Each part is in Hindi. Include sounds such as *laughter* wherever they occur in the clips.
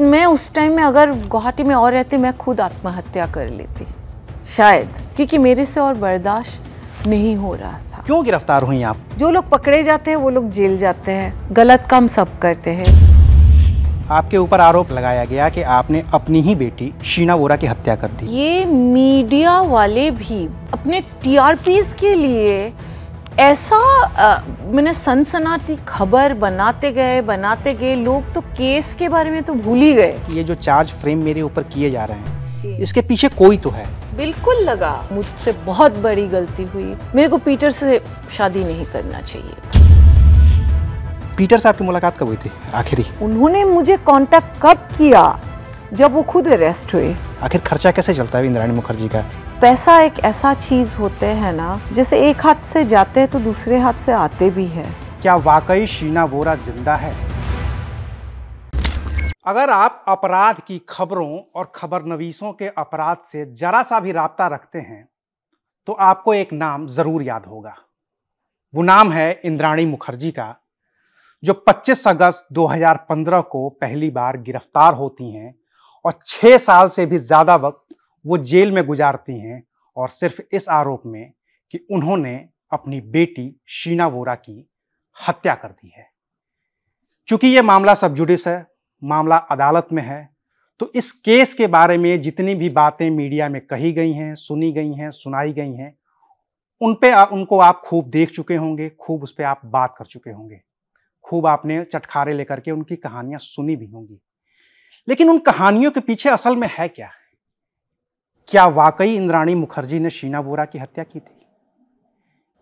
मैं उस टाइम में अगर गुवाहाटी में और रहती मैं खुद आत्महत्या कर लेती शायद क्योंकि मेरे से और बर्दाश्त नहीं हो रहा था क्यों गिरफ्तार हुई आप जो लोग पकड़े जाते हैं वो लोग जेल जाते हैं गलत काम सब करते हैं आपके ऊपर आरोप लगाया गया कि आपने अपनी ही बेटी शीना वोरा की हत्या कर दी ये मीडिया वाले भी अपने टीआरपीस के लिए ऐसा मैंने सनसनाती खबर बनाते गए बनाते गए लोग तो केस के बारे में तो भूल ही गए ये जो चार्ज फ्रेम मेरे ऊपर किए जा रहे हैं इसके पीछे कोई तो है बिल्कुल लगा मुझसे बहुत बड़ी गलती हुई मेरे को पीटर से शादी नहीं करना चाहिए पीटर साहब की मुलाकात कब हुई थी आखिरी उन्होंने मुझे कांटेक्ट कब किया जब वो खुद अरेस्ट हुए आखिर खर्चा कैसे चलता है इंद्राणी मुखर्जी का पैसा एक ऐसा चीज होते है ना जैसे एक हाथ से जाते हैं तो दूसरे हाथ से आते भी है क्या वाकई शीना वोरा जिंदा है अगर आप अपराध की खबरों और खबर नवीसों के अपराध से जरा सा भी रबता रखते हैं तो आपको एक नाम ज़रूर याद होगा वो नाम है इंद्राणी मुखर्जी का जो 25 अगस्त 2015 को पहली बार गिरफ्तार होती हैं और छः साल से भी ज़्यादा वक्त वो जेल में गुजारती हैं और सिर्फ इस आरोप में कि उन्होंने अपनी बेटी शीना वोरा की हत्या कर दी है चूंकि ये मामला सब जुडिस है मामला अदालत में है तो इस केस के बारे में जितनी भी बातें मीडिया में कही गई हैं सुनी गई हैं सुनाई गई हैं उन पे आ, उनको आप खूब देख चुके होंगे खूब उस पर आप बात कर चुके होंगे खूब आपने चटखारे लेकर के उनकी कहानियां सुनी भी होंगी लेकिन उन कहानियों के पीछे असल में है क्या क्या वाकई इंद्राणी मुखर्जी ने शीना वोरा की हत्या की थी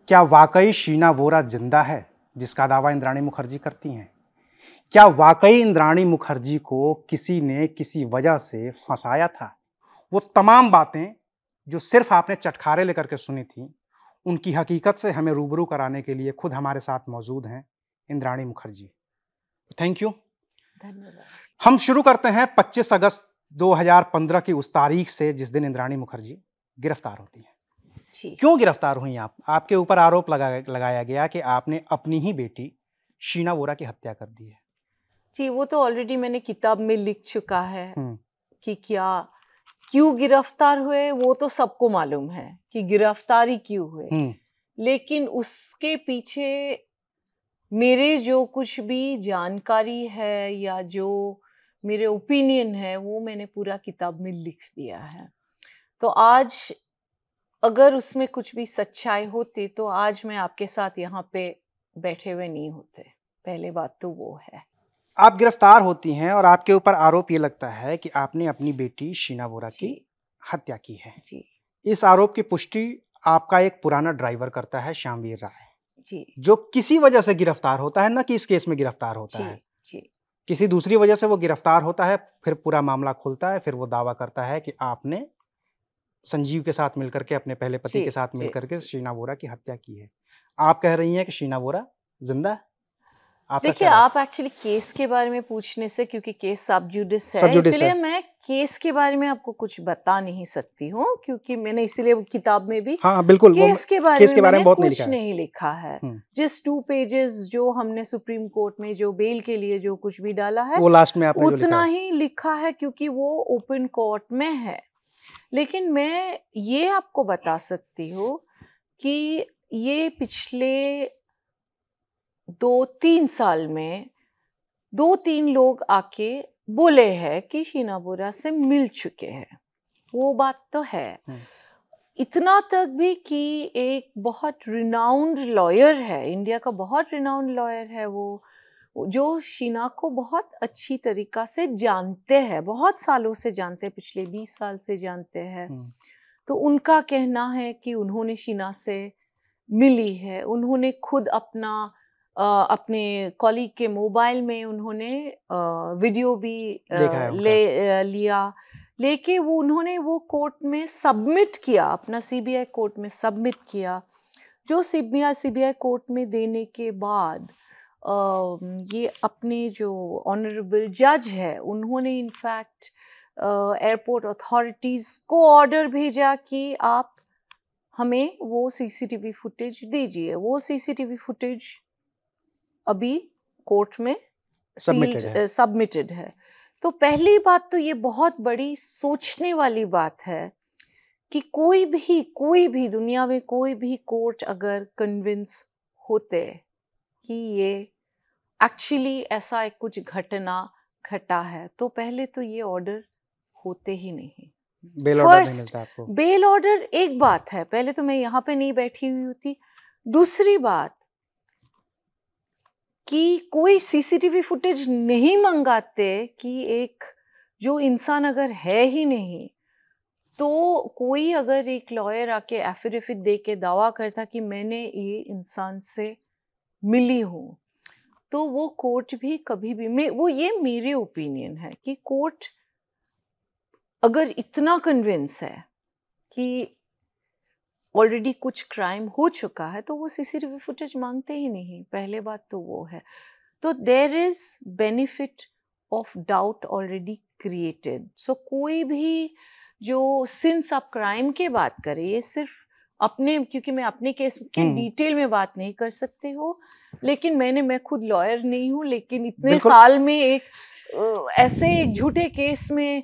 क्या वाकई शीना वोरा जिंदा है जिसका दावा इंद्राणी मुखर्जी करती हैं क्या वाकई इंद्राणी मुखर्जी को किसी ने किसी वजह से फंसाया था वो तमाम बातें जो सिर्फ आपने चटखारे लेकर के सुनी थी उनकी हकीकत से हमें रूबरू कराने के लिए खुद हमारे साथ मौजूद हैं इंद्राणी मुखर्जी थैंक यू धन्यवाद हम शुरू करते हैं 25 अगस्त 2015 की उस तारीख से जिस दिन इंद्राणी मुखर्जी गिरफ्तार होती हैं क्यों गिरफ्तार हुई आप आपके ऊपर आरोप लगा लगाया गया कि आपने अपनी ही बेटी शीना वोरा की हत्या कर दी है जी वो तो ऑलरेडी मैंने किताब में लिख चुका है कि क्या क्यों गिरफ्तार हुए वो तो सबको मालूम है कि गिरफ्तारी क्यों हुए लेकिन उसके पीछे मेरे जो कुछ भी जानकारी है या जो मेरे ओपिनियन है वो मैंने पूरा किताब में लिख दिया है तो आज अगर उसमें कुछ भी सच्चाई होती तो आज मैं आपके साथ यहाँ पे बैठे हुए नहीं होते पहले बात तो वो है आप गिरफ्तार होती हैं और आपके ऊपर आरोप ये लगता है कि आपने अपनी बेटी शीना वोरा की हत्या की है जी इस आरोप की पुष्टि आपका एक पुराना ड्राइवर करता है श्यामवीर राय जी जो किसी वजह से गिरफ्तार होता है ना कि इस केस में गिरफ्तार होता है किसी दूसरी वजह से वो गिरफ्तार होता है फिर पूरा मामला खुलता है फिर वो दावा करता है कि आपने संजीव के साथ मिलकर के अपने पहले पति के साथ मिलकर के शीना वोरा की हत्या की है आप कह रही हैं कि शीना वोरा जिंदा देखिए आप एक्चुअली केस के बारे में पूछने से क्योंकि केस सब जुडिस है इसलिए मैं केस के बारे में आपको कुछ बता नहीं सकती हूँ क्योंकि मैंने इसलिए किताब में भी हाँ, बिल्कुल केस के बारे केस में, के बारे में बहुत कुछ नहीं लिखा, नहीं लिखा है हम्म। जिस टू पेजेस जो हमने सुप्रीम कोर्ट में जो बेल के लिए जो कुछ भी डाला है वो लास्ट में आपने उतना ही लिखा है क्योंकि वो ओपन कोर्ट में है लेकिन मैं ये आपको बता सकती हूँ कि ये पिछले दो तीन साल में दो तीन लोग आके बोले हैं कि शीना बोरा से मिल चुके हैं वो बात तो है हम्म। इतना तक भी कि एक बहुत रिनाउंड लॉयर है इंडिया का बहुत रिनाउंड लॉयर है वो जो शीना को बहुत अच्छी तरीका से जानते हैं बहुत सालों से जानते हैं पिछले बीस साल से जानते हैं हम्म। तो उनका कहना है कि उन्होंने शीना से मिली है उन्होंने खुद अपना अपने कॉलीग के मोबाइल में उन्होंने वीडियो भी ले लिया लेके वो उन्होंने वो कोर्ट में सबमिट किया अपना सीबीआई कोर्ट में सबमिट किया जो सीबीआई सीबीआई कोर्ट में देने के बाद ये अपने जो ऑनरेबल जज है उन्होंने इनफैक्ट एयरपोर्ट अथॉरिटीज़ को ऑर्डर भेजा कि आप हमें वो सीसीटीवी फुटेज दीजिए वो सीसीटीवी फुटेज अभी कोर्ट में सबमिटेड है तो पहली बात तो ये बहुत बड़ी सोचने वाली बात है कि कोई भी कोई भी दुनिया में कोई भी कोर्ट अगर कन्विंस होते कि ये एक्चुअली ऐसा एक कुछ घटना घटा है तो पहले तो ये ऑर्डर होते ही नहीं बेल फर्स्ट बेल ऑर्डर एक बात है पहले तो मैं यहाँ पे नहीं बैठी हुई होती दूसरी बात कि कोई सीसीटीवी फुटेज नहीं मंगाते कि एक जो इंसान अगर है ही नहीं तो कोई अगर एक लॉयर आके एफिडेविट दे के दावा करता कि मैंने ये इंसान से मिली हूँ तो वो कोर्ट भी कभी भी मैं वो ये मेरे ओपिनियन है कि कोर्ट अगर इतना कन्विंस है कि ऑलरेडी कुछ क्राइम हो चुका है तो वो सीसीटीवी फुटेज मांगते ही नहीं पहले बात तो वो है तो there is benefit of doubt already created so कोई भी जो सिंस आप क्राइम के बात करें ये सिर्फ अपने क्योंकि मैं अपने केस के डिटेल हम्म। में बात नहीं कर सकती हूँ लेकिन मैंने मैं खुद लॉयर नहीं हूँ लेकिन इतने साल में एक ऐसे एक झूठे केस में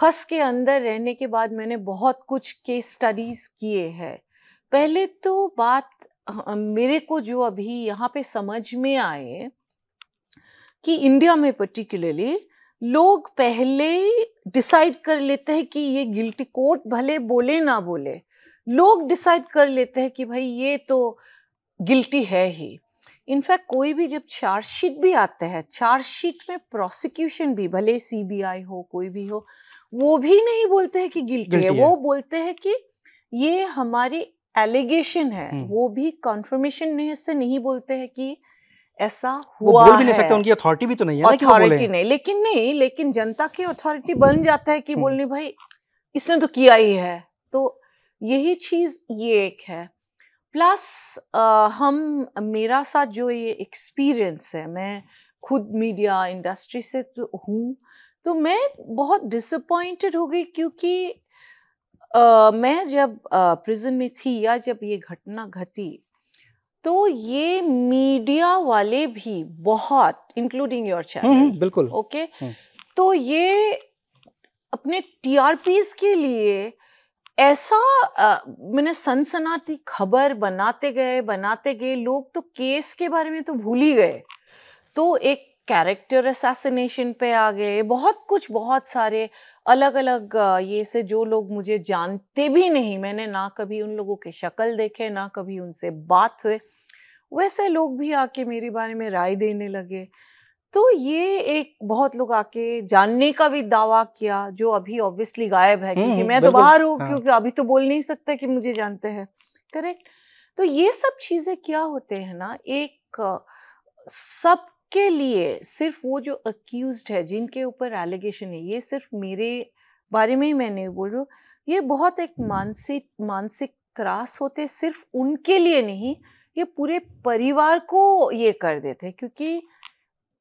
फंस के अंदर रहने के बाद मैंने बहुत कुछ केस स्टडीज किए हैं पहले तो बात मेरे को जो अभी यहाँ पे समझ में आए कि इंडिया में पर्टिकुलरली लोग पहले डिसाइड कर लेते हैं कि ये गिल्टी कोर्ट भले बोले ना बोले लोग डिसाइड कर लेते हैं कि भाई ये तो गिल्टी है ही इनफैक्ट कोई भी जब चार्जशीट भी आता है चार्जशीट में प्रोसिक्यूशन भी भले सीबीआई हो कोई भी हो वो भी नहीं बोलते हैं कि गिल्टी, गिल्टी है।, है वो बोलते हैं कि ये हमारी एलिगेशन है हम्म। वो भी कॉन्फर्मेशन से नहीं बोलते हैं कि ऐसा हुआ वो बोल भी नहीं सकते उनकी अथॉरिटी भी तो नहीं है अथॉरिटी नहीं लेकिन नहीं लेकिन जनता की अथॉरिटी बन हम्म। जाता है कि हम्म। बोलने भाई इसने तो किया ही है तो यही चीज ये एक है प्लस हम मेरा साथ जो ये एक्सपीरियंस है मैं खुद मीडिया इंडस्ट्री से तो हूँ तो मैं बहुत डिसअपॉइंटेड हो गई क्योंकि मैं जब प्रिजन में थी या जब ये घटना घटी तो ये मीडिया वाले भी बहुत इंक्लूडिंग योर चैनल बिल्कुल ओके okay? तो ये अपने टीआरपीस के लिए ऐसा आ, मैंने सनसनाती खबर बनाते गए बनाते गए लोग तो केस के बारे में तो भूल ही गए तो एक कैरेक्टर असैसिनेशन पे आ गए बहुत कुछ बहुत सारे अलग अलग ये से जो लोग मुझे जानते भी नहीं मैंने ना कभी उन लोगों के शक्ल देखे ना कभी उनसे बात हुए वैसे लोग भी आके मेरे बारे में राय देने लगे तो ये एक बहुत लोग आके जानने का भी दावा किया जो अभी ऑब्वियसली गायब है क्योंकि हम्म, मैं तो बाहर हूँ हाँ। क्योंकि अभी तो बोल नहीं सकता कि मुझे जानते हैं करेक्ट तो ये सब चीज़ें क्या होते हैं ना एक सब के लिए सिर्फ वो जो अक्यूज है जिनके ऊपर एलिगेशन है ये सिर्फ मेरे बारे में ही मैं नहीं बोल रही हूँ ये बहुत एक मानसिक मानसिक त्रास होते सिर्फ उनके लिए नहीं ये पूरे परिवार को ये कर देते क्योंकि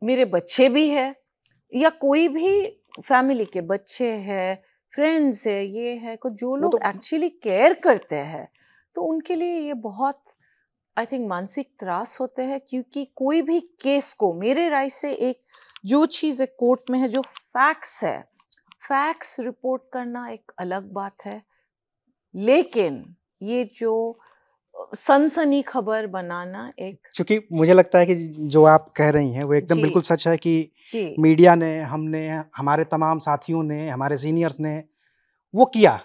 मेरे बच्चे भी है या कोई भी फैमिली के बच्चे है फ्रेंड्स है ये है को जो लोग एक्चुअली तो केयर करते हैं तो उनके लिए ये बहुत आई थिंक मानसिक त्रास होते हैं क्योंकि कोई भी केस को मेरे राय से एक जो चीज़ एक कोर्ट में है जो फैक्ट्स है फैक्ट्स रिपोर्ट करना एक अलग बात है लेकिन ये जो सनसनी खबर बनाना एक क्योंकि मुझे लगता है कि जो आप कह रही हैं वो एकदम बिल्कुल सच है कि मीडिया ने हमने हमारे तमाम साथियों ने हमारे सीनियर्स ने वो किया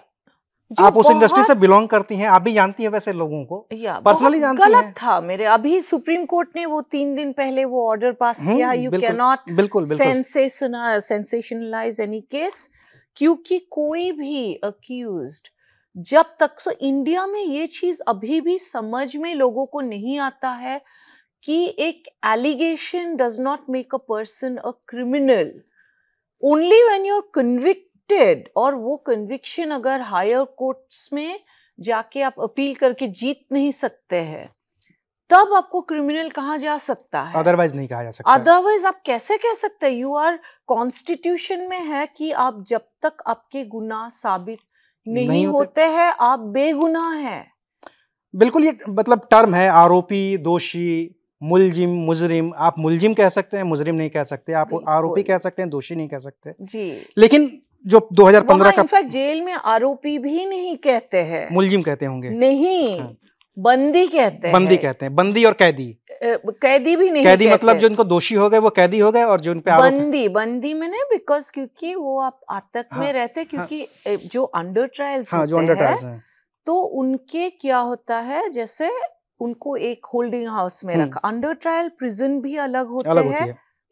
आप उस इंडस्ट्री से बिलोंग करती हैं आप भी जानती हैं वैसे लोगों को पर्सनली जानती गलत था मेरे अभी सुप्रीम कोर्ट ने वो तीन दिन पहले वो ऑर्डर हम्म, पास किया यू कैन नॉट बिल्कुल सेंसेशनलाइज एनी केस क्योंकि कोई भी अक्यूज जब तक सो इंडिया में ये चीज अभी भी समझ में लोगों को नहीं आता है कि एक allegation does not make a person a criminal only when you're convict convicted और वो कन्विक्शन अगर हायर कोर्ट्स में जाके आप अपील करके जीत नहीं सकते हैं तब आपको क्रिमिनल कहा जा सकता है अदरवाइज नहीं कहा जा सकता अदरवाइज आप कैसे कह सकते हैं यू आर कॉन्स्टिट्यूशन में है कि आप जब तक आपके गुनाह साबित नहीं, नहीं होते, होते हैं आप बेगुनाह हैं बिल्कुल ये मतलब टर्म है आरोपी दोषी मुलजिम मुजरिम आप मुलजिम कह सकते हैं मुजरिम नहीं कह सकते आप आरोपी कह सकते हैं दोषी नहीं कह सकते जी लेकिन जो 2015 का इनफैक्ट जेल में आरोपी भी नहीं कहते हैं मुलजिम कहते होंगे नहीं हाँ। बंदी कहते हैं बंदी कहते हैं बंदी और कैदी कैदी भी नहीं कैदी मतलब जो इनको दोषी हो गए वो कैदी हो गए और जो उनपे बंदी बंदी में नहीं बिकॉज क्योंकि वो आप आतंक में हाँ, रहते हाँ। क्योंकि जो अंडर ट्रायल्स हाँ, जो अंडर ट्रायल्स हैं तो उनके क्या होता है जैसे उनको एक होल्डिंग हाउस में हम्म। रखा अंडर ट्रायल प्रिजन भी अलग होते है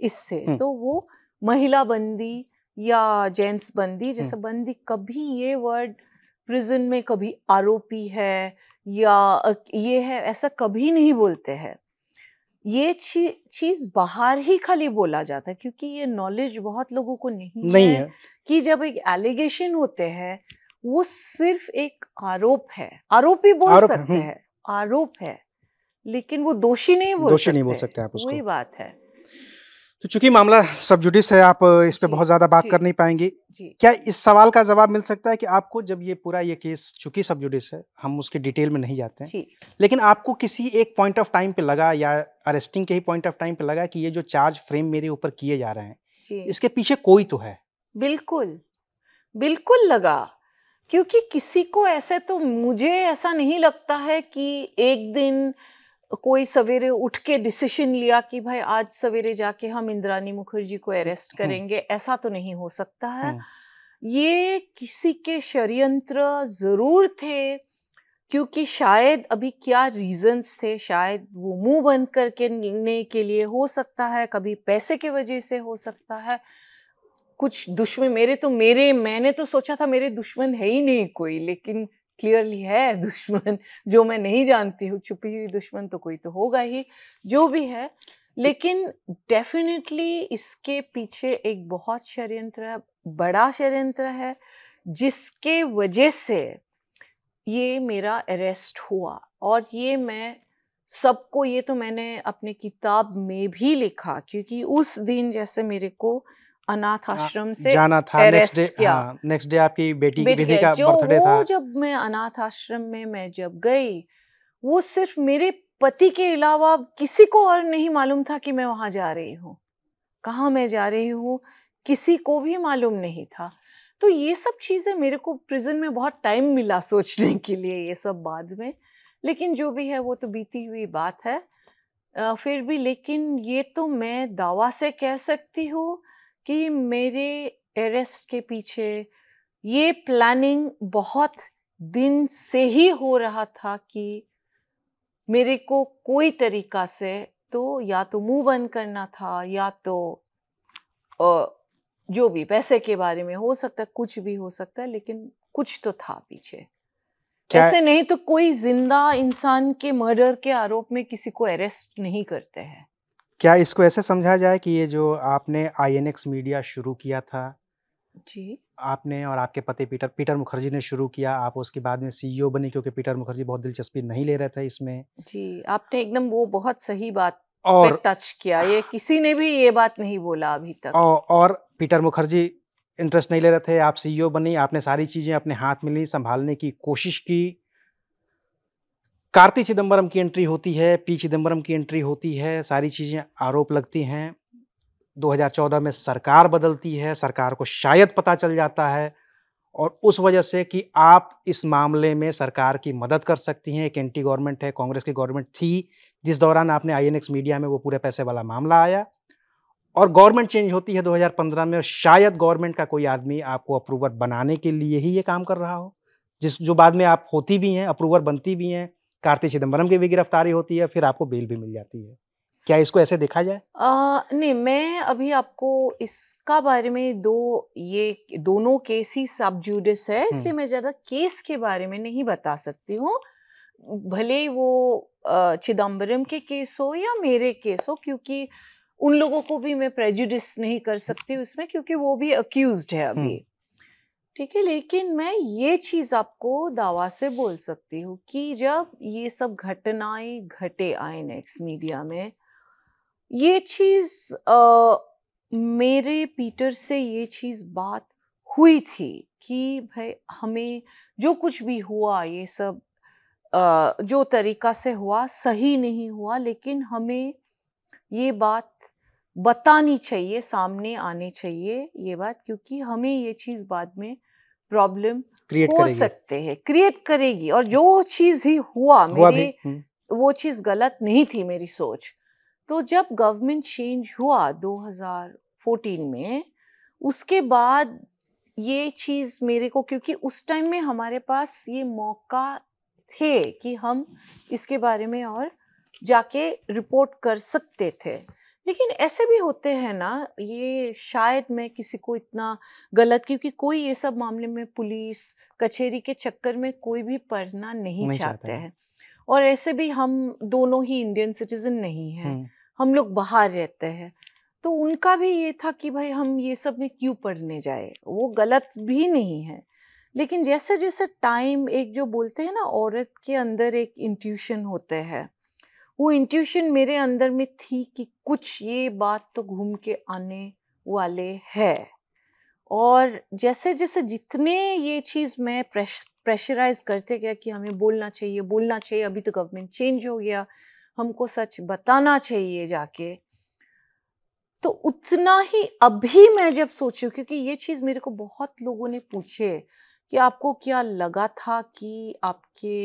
इससे हम्म। तो वो महिला बंदी या जेंट्स बंदी जैसा बंदी कभी ये वर्ड प्रिजन में कभी आरोपी है या ये है ऐसा कभी नहीं बोलते हैं ये ची, चीज बाहर ही खाली बोला जाता है क्योंकि ये नॉलेज बहुत लोगों को नहीं, नहीं है, है कि जब एक एलिगेशन होते हैं वो सिर्फ एक आरोप है आरोपी बोल आरोप, सकते हैं आरोप है लेकिन वो दोषी नहीं बोल दोषी सकते, नहीं बोल सकते आप उसको वही बात है तो चूंकि मामला सब जुडिस है आप इस पे बहुत ज्यादा बात कर नहीं पाएंगे क्या इस सवाल का जवाब मिल सकता है कि आपको जब ये पूरा ये केस चूंकि सब जुडिस है हम उसके डिटेल में नहीं जाते हैं लेकिन आपको किसी एक पॉइंट ऑफ टाइम पे लगा या अरेस्टिंग के ही पॉइंट ऑफ टाइम पे लगा कि ये जो चार्ज फ्रेम मेरे ऊपर किए जा रहे हैं इसके पीछे कोई तो है बिल्कुल बिल्कुल लगा क्योंकि किसी को ऐसे तो मुझे ऐसा नहीं लगता है कि एक दिन कोई सवेरे उठ के डिसीशन लिया कि भाई आज सवेरे जाके हम इंद्रानी मुखर्जी को अरेस्ट हम्म। करेंगे ऐसा तो नहीं हो सकता है हम्म। ये किसी के षड्यंत्र जरूर थे क्योंकि शायद अभी क्या रीजंस थे शायद वो मुंह बंद करके के लिए हो सकता है कभी पैसे के वजह से हो सकता है कुछ दुश्मन मेरे तो मेरे मैंने तो सोचा था मेरे दुश्मन है ही नहीं कोई लेकिन क्लियरली है *laughs* दुश्मन जो मैं नहीं जानती हूँ छुपी हुई दुश्मन तो कोई तो होगा ही जो भी है लेकिन डेफिनेटली इसके पीछे एक बहुत षड्यंत्र बड़ा षड्यंत्र है जिसके वजह से ये मेरा अरेस्ट हुआ और ये मैं सबको ये तो मैंने अपने किताब में भी लिखा क्योंकि उस दिन जैसे मेरे को अनाथ हाँ, आश्रम से जाना था नेक्स्ट डे नेक्स्ट डे आपकी बेटी की विधि का बर्थडे था जब मैं अनाथ आश्रम में मैं जब गई वो सिर्फ मेरे पति के अलावा किसी को और नहीं मालूम था कि मैं वहां जा रही हूँ कहाँ मैं जा रही हूँ किसी को भी मालूम नहीं था तो ये सब चीज़ें मेरे को प्रिजन में बहुत टाइम मिला सोचने *laughs* के लिए ये सब बाद में लेकिन जो भी है वो तो बीती हुई बात है फिर भी लेकिन ये तो मैं दावा से कह सकती हूँ कि मेरे अरेस्ट के पीछे ये प्लानिंग बहुत दिन से ही हो रहा था कि मेरे को कोई तरीका से तो या तो मुंह बंद करना था या तो जो भी पैसे के बारे में हो सकता है कुछ भी हो सकता है लेकिन कुछ तो था पीछे ऐसे नहीं तो कोई जिंदा इंसान के मर्डर के आरोप में किसी को अरेस्ट नहीं करते हैं क्या इसको ऐसे समझा जाए कि ये जो आपने आई मीडिया शुरू किया था जी आपने और आपके पति पीटर पीटर मुखर्जी ने शुरू किया आप उसके बाद में सीईओ e बनी क्योंकि पीटर मुखर्जी बहुत दिलचस्पी नहीं ले रहे थे इसमें जी आपने एकदम वो बहुत सही बात और टच किया ये किसी ने भी ये बात नहीं बोला अभी तक औ, और पीटर मुखर्जी इंटरेस्ट नहीं ले रहे थे आप सीईओ e बनी आपने सारी चीज़ें अपने हाथ में ली संभालने की कोशिश की कार्ति चिदम्बरम की एंट्री होती है पी चिदम्बरम की एंट्री होती है सारी चीज़ें आरोप लगती हैं 2014 में सरकार बदलती है सरकार को शायद पता चल जाता है और उस वजह से कि आप इस मामले में सरकार की मदद कर सकती हैं एक एंटी गवर्नमेंट है कांग्रेस की गवर्नमेंट थी जिस दौरान आपने आई मीडिया में वो पूरे पैसे वाला मामला आया और गवर्नमेंट चेंज होती है 2015 में और शायद गवर्नमेंट का कोई आदमी आपको अप्रूवर बनाने के लिए ही ये काम कर रहा हो जिस जो बाद में आप होती भी हैं अप्रूवर बनती भी हैं कार्ति चिदम्बरम की भी गिरफ्तारी होती है फिर आपको बेल भी मिल जाती है क्या इसको ऐसे देखा जाए आ, नहीं मैं अभी आपको इसका बारे में दो ये दोनों केस ही सब जूडिस है हम्म। इसलिए मैं ज़्यादा केस के बारे में नहीं बता सकती हूँ भले वो चिदम्बरम के केस हो या मेरे केस हो क्योंकि उन लोगों को भी मैं प्रेजुडिस नहीं कर सकती उसमें क्योंकि वो भी अक्यूज है अभी हम्म। ठीक है लेकिन मैं ये चीज़ आपको दावा से बोल सकती हूँ कि जब ये सब घटनाएं घटे आए नेक्स्ट मीडिया में ये चीज़ आ, मेरे पीटर से ये चीज़ बात हुई थी कि भाई हमें जो कुछ भी हुआ ये सब आ, जो तरीका से हुआ सही नहीं हुआ लेकिन हमें ये बात बतानी चाहिए सामने आने चाहिए ये बात क्योंकि हमें ये चीज़ बाद में प्रॉब्लम हो सकते हैं क्रिएट करेगी और जो चीज ही हुआ, हुआ मेरी हम्म। वो चीज गलत नहीं थी मेरी सोच तो जब गवर्नमेंट चेंज हुआ 2014 में उसके बाद ये चीज मेरे को क्योंकि उस टाइम में हमारे पास ये मौका थे कि हम इसके बारे में और जाके रिपोर्ट कर सकते थे लेकिन ऐसे भी होते हैं ना ये शायद मैं किसी को इतना गलत क्योंकि कोई ये सब मामले में पुलिस कचहरी के चक्कर में कोई भी पढ़ना नहीं, नहीं चाहते हैं है। और ऐसे भी हम दोनों ही इंडियन सिटीजन नहीं हैं हम लोग बाहर रहते हैं तो उनका भी ये था कि भाई हम ये सब में क्यों पढ़ने जाए वो गलत भी नहीं है लेकिन जैसे जैसे टाइम एक जो बोलते हैं ना औरत के अंदर एक इंट्यूशन होते हैं वो इंट्यूशन मेरे अंदर में थी कि कुछ ये बात तो घूम के आने वाले है और जैसे जैसे जितने ये चीज़ मैं प्रेश, प्रेशराइज करते गया कि हमें बोलना चाहिए बोलना चाहिए अभी तो गवर्नमेंट चेंज हो गया हमको सच बताना चाहिए जाके तो उतना ही अभी मैं जब सोचू क्योंकि ये चीज़ मेरे को बहुत लोगों ने पूछे कि आपको क्या लगा था कि आपके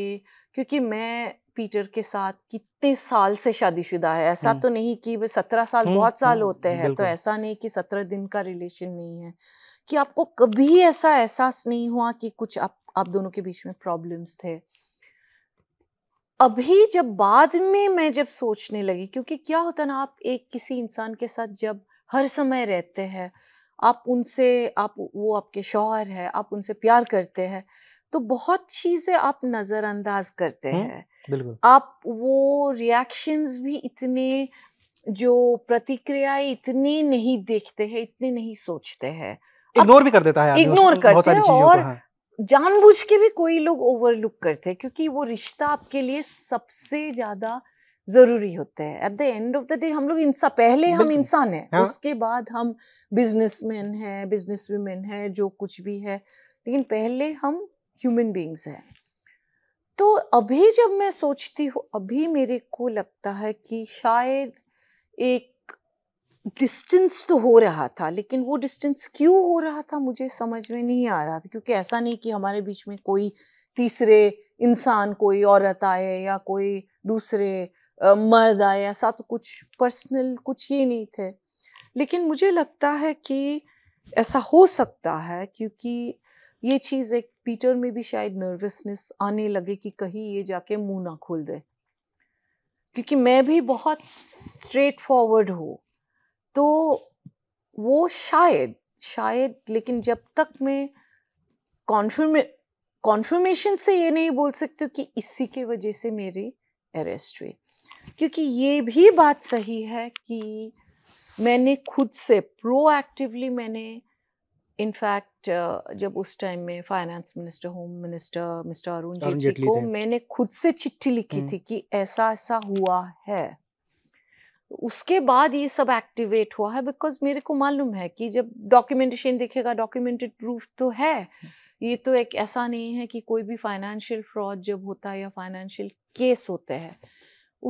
क्योंकि मैं पीटर के साथ कितने साल से शादीशुदा है ऐसा तो नहीं कि वे सत्रह साल बहुत साल होते हैं तो ऐसा नहीं कि सत्रह दिन का रिलेशन नहीं है कि आपको कभी ऐसा एहसास नहीं हुआ कि कुछ आप आप दोनों के बीच में प्रॉब्लम्स थे अभी जब बाद में मैं जब सोचने लगी क्योंकि क्या होता ना आप एक किसी इंसान के साथ जब हर समय रहते हैं आप उनसे आप वो आपके शौहर है आप उनसे प्यार करते हैं तो बहुत चीज़ें आप नज़रअंदाज करते हैं आप वो रिएक्शंस भी इतने जो प्रतिक्रिया इतनी नहीं देखते हैं इतने नहीं सोचते हैं इग्नोर भी कर देता है इग्नोर करते हैं और हाँ। जानबूझ के भी कोई लोग ओवरलुक करते हैं क्योंकि वो रिश्ता आपके लिए सबसे ज्यादा जरूरी होते हैं at the end of the day हम लोग इंसान पहले हम इंसान है हा? उसके बाद हम बिजनेसमैन हैं बिजनेस वुमेन है जो कुछ भी है लेकिन पहले हम ह्यूमन बींग्स हैं तो अभी जब मैं सोचती हूँ अभी मेरे को लगता है कि शायद एक डिस्टेंस तो हो रहा था लेकिन वो डिस्टेंस क्यों हो रहा था मुझे समझ में नहीं आ रहा था क्योंकि ऐसा नहीं कि हमारे बीच में कोई तीसरे इंसान कोई औरत आए या कोई दूसरे मर्द आए ऐसा तो कुछ पर्सनल कुछ ये नहीं थे लेकिन मुझे लगता है कि ऐसा हो सकता है क्योंकि ये चीज़ एक पीटर में भी शायद नर्वसनेस आने लगे कि कहीं ये जाके मुंह ना खोल दे क्योंकि मैं भी बहुत स्ट्रेट फॉरवर्ड हूँ तो वो शायद शायद लेकिन जब तक मैं कॉन्फर्मे कॉन्फर्मेशन से ये नहीं बोल सकती कि इसी के वजह से मेरी अरेस्ट हुई क्योंकि ये भी बात सही है कि मैंने खुद से प्रोएक्टिवली मैंने इनफैक्ट uh, जब उस टाइम में finance minister home minister mister Arun Jaitley को मैंने खुद से चिट्ठी लिखी हम्म। थी कि ऐसा ऐसा हुआ है उसके बाद ये सब एक्टिवेट हुआ है बिकॉज मेरे को मालूम है कि जब डॉक्यूमेंटेशन देखेगा डॉक्यूमेंटेड प्रूफ तो है हम्म। ये तो एक ऐसा नहीं है कि कोई भी फाइनेंशियल फ्रॉड जब होता है या फाइनेंशियल केस होते हैं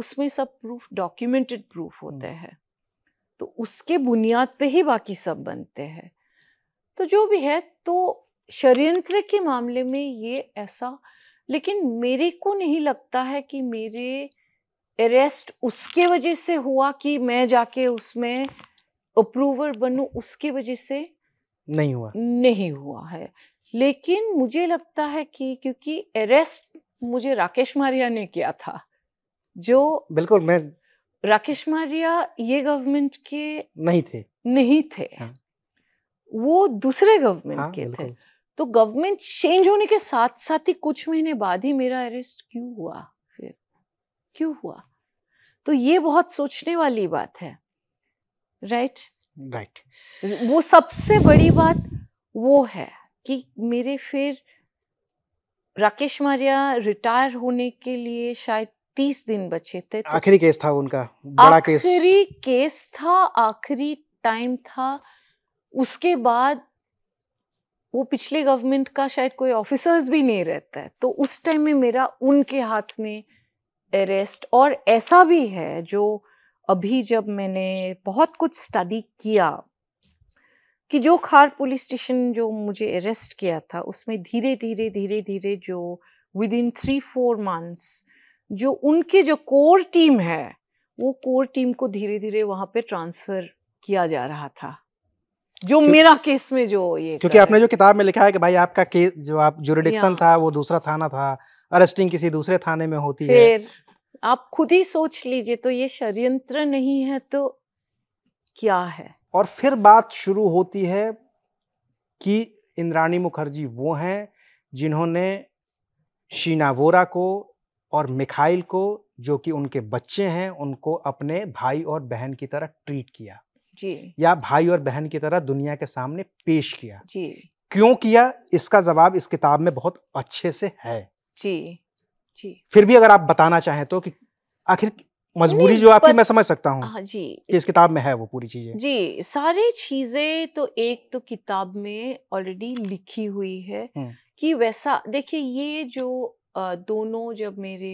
उसमें सब प्रूफ डॉक्यूमेंटेड प्रूफ होते हम्म। हैं तो उसके बुनियाद पे ही बाकी सब बनते हैं तो जो भी है तो षडयंत्र के मामले में ये ऐसा लेकिन मेरे को नहीं लगता है कि मेरे अरेस्ट उसके वजह से हुआ कि मैं जाके उसमें अप्रूवर बनूं उसके वजह से नहीं हुआ नहीं हुआ है लेकिन मुझे लगता है कि क्योंकि अरेस्ट मुझे राकेश मारिया ने किया था जो बिल्कुल मैं राकेश मारिया ये गवर्नमेंट के नहीं थे नहीं थे हाँ। वो दूसरे गवर्नमेंट हाँ, के थे तो गवर्नमेंट चेंज होने के साथ साथ ही कुछ महीने बाद ही मेरा अरेस्ट क्यों हुआ फिर क्यों हुआ तो ये बहुत सोचने वाली बात है राइट right? Right right. वो सबसे बड़ी बात वो है कि मेरे फिर राकेश मारिया रिटायर होने के लिए शायद तीस दिन बचे थे तो आखिरी केस था उनका बड़ा केस आखिरी केस था आखिरी टाइम था उसके बाद वो पिछले गवर्नमेंट का शायद कोई ऑफिसर्स भी नहीं रहता है तो उस टाइम में मेरा उनके हाथ में अरेस्ट और ऐसा भी है जो अभी जब मैंने बहुत कुछ स्टडी किया कि जो खार पुलिस स्टेशन जो मुझे अरेस्ट किया था उसमें धीरे धीरे धीरे धीरे जो within three four months जो उनके जो कोर टीम है वो कोर टीम को धीरे धीरे वहाँ पे ट्रांसफ़र किया जा रहा था जो मेरा केस में जो ये क्योंकि आपने जो किताब में लिखा है कि भाई आपका केस जो आप जुरिडिक्शन था वो दूसरा थाना था अरेस्टिंग किसी दूसरे थाने में होती है आप खुद ही सोच लीजिए तो ये षड्यंत्र नहीं है तो क्या है और फिर बात शुरू होती है कि इंद्राणी मुखर्जी वो हैं जिन्होंने शीना वोरा को और मिखाइल को जो कि उनके बच्चे हैं उनको अपने भाई और बहन की तरह ट्रीट किया जी या भाई और बहन की तरह दुनिया के सामने पेश किया जी क्यों किया इसका जवाब इस किताब में बहुत अच्छे से है जी जी फिर भी अगर आप बताना चाहें तो कि आखिर मजबूरी जो आपकी मैं समझ सकता हूँ हाँ, जी कि इस किताब में है वो पूरी चीजें जी सारी चीजें तो एक तो किताब में ऑलरेडी लिखी हुई है कि वैसा देखिए ये जो दोनों जब मेरे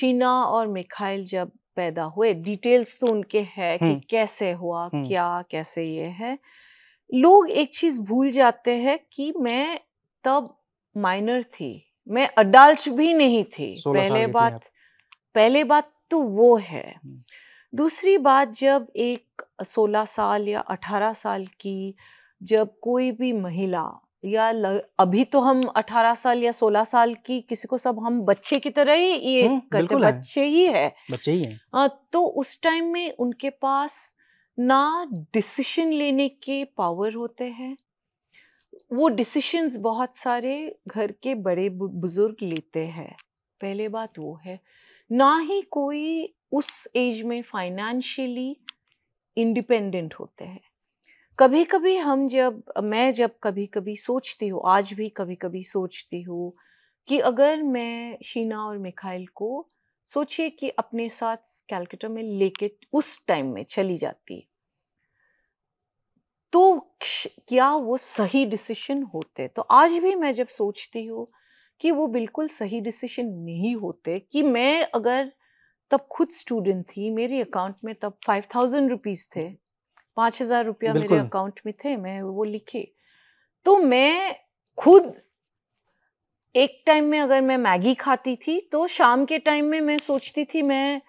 शीना और मिखाइल जब पैदा हुए डिटेल्स तो उनके है कि कैसे हुआ क्या कैसे ये है लोग एक चीज भूल जाते हैं कि मैं तब माइनर थी मैं अडल्ट भी नहीं थी पहले बात पहले बात तो वो है दूसरी बात जब एक 16 साल या 18 साल की जब कोई भी महिला या लग, अभी तो हम 18 साल या 16 साल की किसी को सब हम बच्चे की तरह ही ये हम्म, करते बच्चे ही है बच्चे ही है तो उस टाइम में उनके पास ना डिसीशन लेने के पावर होते हैं वो डिसीशंस बहुत सारे घर के बड़े बुजुर्ग लेते हैं पहले बात वो है ना ही कोई उस एज में फाइनेंशियली इंडिपेंडेंट होते हैं कभी कभी हम जब मैं जब कभी कभी सोचती हूँ आज भी कभी कभी सोचती हूँ कि अगर मैं शीना और मिखाइल को सोचिए कि अपने साथ कैलकटा में लेके उस टाइम में चली जाती तो क्या वो सही डिसीशन होते तो आज भी मैं जब सोचती हूँ कि वो बिल्कुल सही डिसीशन नहीं होते कि मैं अगर तब खुद स्टूडेंट थी मेरे अकाउंट में तब फाइव थाउजेंड रुपीज़ थे पाँच हजार रुपया मेरे अकाउंट में थे मैं वो लिखी तो मैं खुद एक टाइम में अगर मैं मैगी खाती थी तो शाम के टाइम में मैं सोचती थी मैं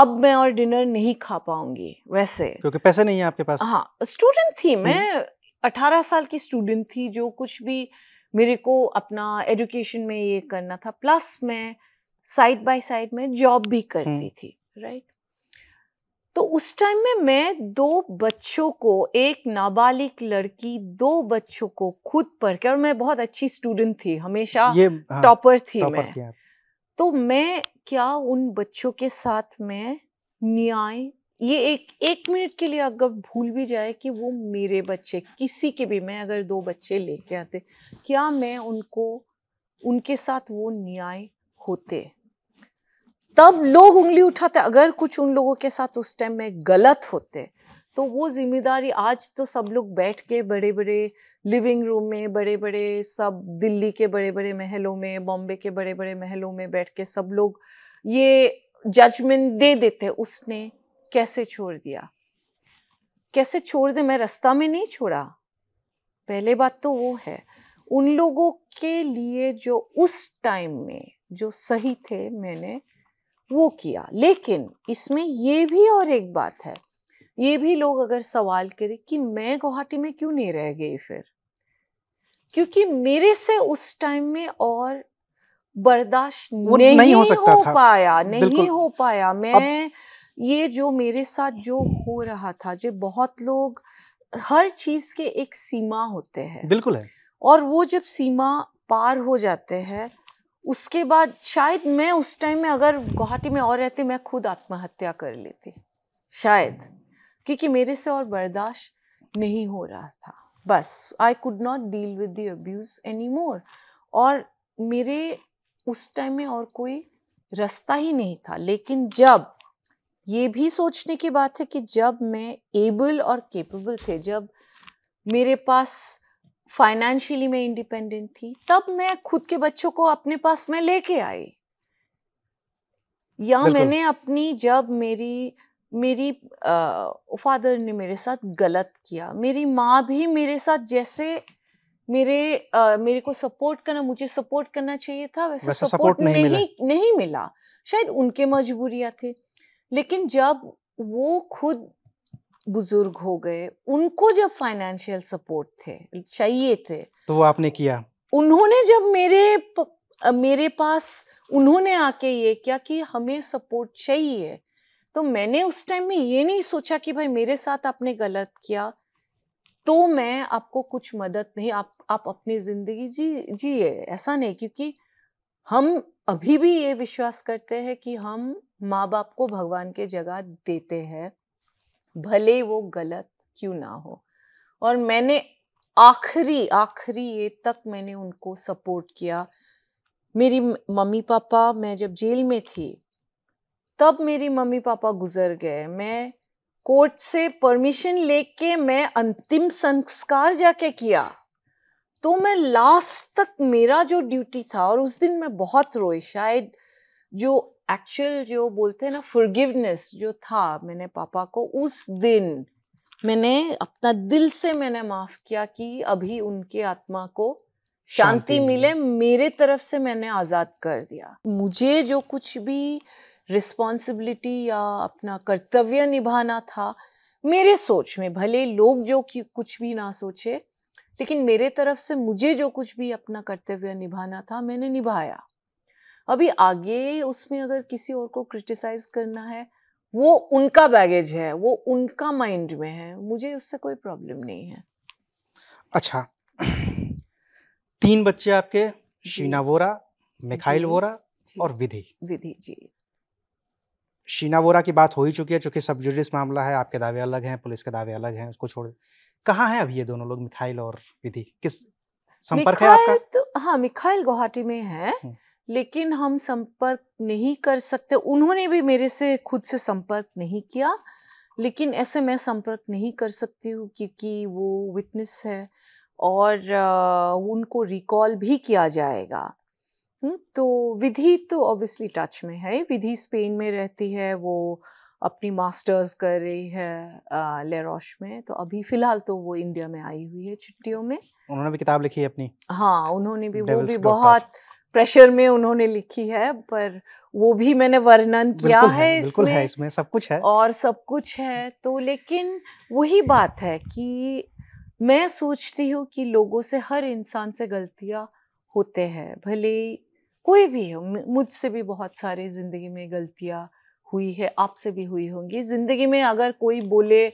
अब मैं और डिनर नहीं खा पाऊंगी वैसे क्योंकि पैसे नहीं है आपके पास हाँ स्टूडेंट थी हम्म। मैं अठारह साल की स्टूडेंट थी जो कुछ भी मेरे को अपना एजुकेशन में ये करना था प्लस मैं साइड बाय साइड में जॉब भी हम्म। करती थी राइट तो उस टाइम में मैं दो बच्चों को एक नाबालिग लड़की दो बच्चों को खुद पढ़ के और मैं बहुत अच्छी स्टूडेंट थी हमेशा ये हाँ, टॉपर थी मैं तो मैं क्या उन बच्चों के साथ में न्याय ये एक एक मिनट के लिए अगर भूल भी जाए कि वो मेरे बच्चे किसी के भी मैं अगर दो बच्चे लेके आते क्या मैं उनको उनके साथ वो न्याय होते तब लोग उंगली उठाते अगर कुछ उन लोगों के साथ उस टाइम में गलत होते तो वो जिम्मेदारी आज तो सब लोग बैठ के बड़े बड़े लिविंग रूम में बड़े बड़े सब दिल्ली के बड़े बड़े महलों में बॉम्बे के बड़े बड़े महलों में बैठ के सब लोग ये जजमेंट दे देते उसने कैसे छोड़ दिया कैसे छोड़ दे मैं रास्ता में नहीं छोड़ा पहले बात तो वो है उन लोगों के लिए जो उस टाइम में जो सही थे मैंने वो किया लेकिन इसमें ये भी और एक बात है ये भी लोग अगर सवाल करें कि मैं गुवाहाटी में क्यों नहीं रह गई फिर क्योंकि मेरे से उस टाइम में और बर्दाश्त नहीं, नहीं हो, सकता हो था। पाया नहीं हो पाया मैं ये जो मेरे साथ जो हो रहा था जो बहुत लोग हर चीज के एक सीमा होते हैं बिल्कुल है और वो जब सीमा पार हो जाते हैं उसके बाद शायद मैं उस टाइम में अगर गुवाहाटी में और रहती मैं खुद आत्महत्या कर लेती शायद क्योंकि मेरे से और बर्दाश्त नहीं हो रहा था बस I could not deal with the abuse any more और मेरे उस टाइम में और कोई रास्ता ही नहीं था लेकिन जब ये भी सोचने की बात है कि जब मैं एबल और केपेबल थे जब मेरे पास फाइनेंशियली मैं इंडिपेंडेंट थी तब मैं खुद के बच्चों को अपने पास में लेके आई या मैंने अपनी जब मेरी मेरी फादर ने मेरे साथ गलत किया मेरी माँ भी मेरे साथ जैसे मेरे आ, मेरे को सपोर्ट करना मुझे सपोर्ट करना चाहिए था वैसे, वैसे सपोर्ट, सपोर्ट नहीं नहीं मिला।, नहीं मिला शायद उनके मजबूरियाँ थे लेकिन जब वो खुद बुजुर्ग हो गए उनको जब फाइनेंशियल सपोर्ट थे चाहिए थे तो वो आपने किया उन्होंने जब मेरे प, मेरे पास उन्होंने आके ये किया कि हमें सपोर्ट चाहिए तो मैंने उस टाइम में ये नहीं सोचा कि भाई मेरे साथ आपने गलत किया तो मैं आपको कुछ मदद नहीं आप आप अपनी ज़िंदगी जी जिए ऐसा नहीं क्योंकि हम अभी भी ये विश्वास करते हैं कि हम माँ बाप को भगवान के जगह देते हैं भले वो गलत क्यों ना हो और मैंने आखिरी आखिरी ये तक मैंने उनको सपोर्ट किया मेरी मम्मी पापा मैं जब जेल में थी तब मेरी मम्मी पापा गुजर गए मैं कोर्ट से परमिशन लेके मैं अंतिम संस्कार जाके किया तो मैं लास्ट तक मेरा जो ड्यूटी था और उस दिन मैं बहुत रोई शायद जो एक्चुअल जो बोलते हैं ना फुरगिवनेस जो था मैंने पापा को उस दिन मैंने अपना दिल से मैंने माफ किया कि अभी उनके आत्मा को शांति मिले मेरे तरफ से मैंने आज़ाद कर दिया मुझे जो कुछ भी रिस्पॉन्सिबिलिटी या अपना कर्तव्य निभाना था मेरे सोच में भले लोग जो कि कुछ भी ना सोचे लेकिन मेरे तरफ से मुझे जो कुछ भी अपना कर्तव्य निभाना था मैंने निभाया अभी आगे उसमें अगर किसी और को क्रिटिसाइज करना है वो उनका बैगेज है वो उनका माइंड में है मुझे उससे कोई प्रॉब्लम नहीं है अच्छा तीन बच्चे आपके शीना वोरा मिखाइल वोरा और विधि विधि जी शीना वोरा की बात हो ही चुकी है चूंकि सब जुडिस मामला है आपके दावे अलग हैं पुलिस के दावे अलग हैं उसको छोड़ कहाँ है अभी ये दोनों लोग मिखाइल और विधि किस संपर्क है आपका तो हाँ मिखाइल गुवाहाटी में है हम्म। लेकिन हम संपर्क नहीं कर सकते उन्होंने भी मेरे से खुद से संपर्क नहीं किया लेकिन ऐसे मैं संपर्क नहीं कर सकती हूँ क्योंकि वो विटनेस है और उनको रिकॉल भी किया जाएगा हुँ? तो विधि तो ऑब्वियसली टच में है विधि स्पेन में रहती है वो अपनी मास्टर्स कर रही है लेरोश में तो अभी फिलहाल तो वो इंडिया में आई हुई है छुट्टियों में उन्होंने भी किताब लिखी है अपनी हाँ उन्होंने भी Devil's वो भी बहुत प्रेशर में उन्होंने लिखी है पर वो भी मैंने वर्णन किया है, है इसमें है इसमें सब कुछ है और सब कुछ है तो लेकिन वही बात है कि मैं सोचती हूँ कि लोगों से हर इंसान से गलतियाँ होते हैं भले कोई भी हो मुझसे भी बहुत सारे ज़िंदगी में गलतियाँ हुई है आपसे भी हुई होंगी ज़िंदगी में अगर कोई बोले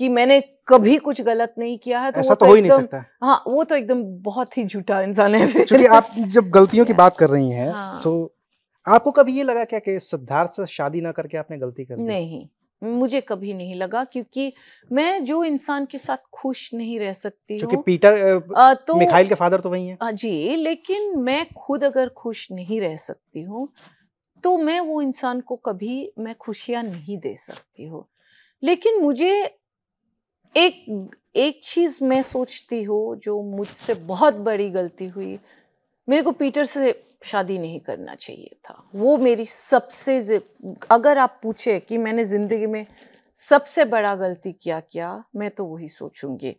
कि मैंने कभी कुछ गलत नहीं किया है तो ऐसा तो, तो हो ही नहीं सकता हाँ वो तो एकदम बहुत ही झूठा इंसान है क्योंकि आप जब गलतियों की बात कर रही हैं हाँ। तो आपको कभी ये लगा क्या कि सिद्धार्थ से शादी ना करके आपने गलती कर नहीं मुझे कभी नहीं लगा क्योंकि मैं जो इंसान के साथ खुश नहीं रह सकती क्योंकि पीटर तो मिखाइल के फादर तो वही हैं जी लेकिन मैं खुद अगर खुश नहीं रह सकती हूँ तो मैं वो इंसान को कभी मैं खुशियाँ नहीं दे सकती हूँ लेकिन मुझे एक एक चीज़ मैं सोचती हूँ जो मुझसे बहुत बड़ी गलती हुई मेरे को पीटर से शादी नहीं करना चाहिए था वो मेरी सबसे अगर आप पूछे कि मैंने ज़िंदगी में सबसे बड़ा गलती क्या क्या मैं तो वही सोचूंगी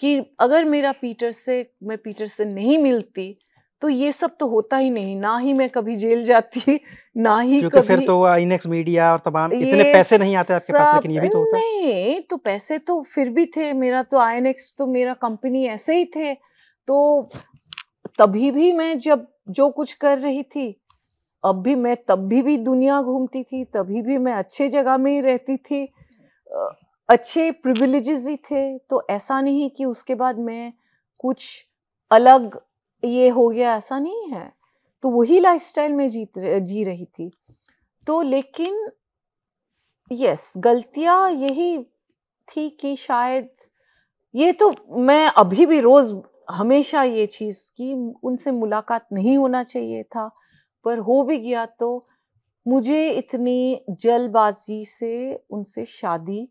कि अगर मेरा पीटर से मैं पीटर से नहीं मिलती तो ये सब तो होता ही नहीं ना ही मैं कभी जेल जाती *laughs* ना ही क्योंकि कभी फिर तो आईनेक्स मीडिया और तमाम इतने पैसे नहीं आते आपके पास लेकिन ये भी तो होता नहीं तो पैसे तो फिर भी थे मेरा तो आईनेक्स तो मेरा कंपनी ऐसे ही थे तो तभी भी मैं जब जो कुछ कर रही थी अब भी मैं तब भी भी दुनिया घूमती थी तभी भी मैं अच्छे जगह में ही रहती थी अच्छे प्रिविलेजेस ही थे तो ऐसा नहीं कि उसके बाद मैं कुछ अलग ये हो गया ऐसा नहीं है तो वही लाइफस्टाइल में जीत जी रही थी तो लेकिन यस गलतियाँ यही थी कि शायद ये तो मैं अभी भी रोज़ हमेशा ये चीज़ की उनसे मुलाकात नहीं होना चाहिए था पर हो भी गया तो मुझे इतनी जल्दबाजी से उनसे शादी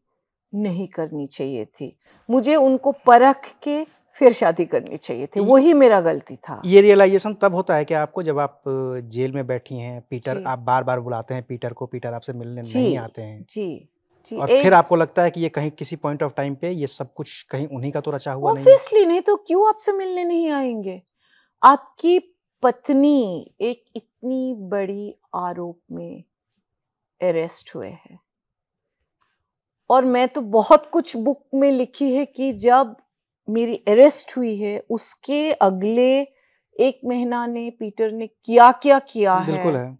नहीं करनी चाहिए थी मुझे उनको परख के फिर शादी करनी चाहिए थी वही मेरा गलती था ये रियलाइजेशन तब होता है कि आपको जब आप जेल में बैठी हैं पीटर आप बार बार बुलाते हैं पीटर को पीटर आपसे मिलने नहीं आते हैं जी जी और फिर आपको लगता है कि ये कहीं किसी पॉइंट ऑफ टाइम पे ये सब कुछ कहीं उन्हीं का तो रचा हुआ नहीं नहीं तो क्यों आपसे मिलने नहीं आएंगे आपकी पत्नी एक इतनी बड़ी आरोप में अरेस्ट हुए हैं और मैं तो बहुत कुछ बुक में लिखी है कि जब मेरी अरेस्ट हुई है उसके अगले एक महीना ने पीटर ने क्या क्या किया है, है।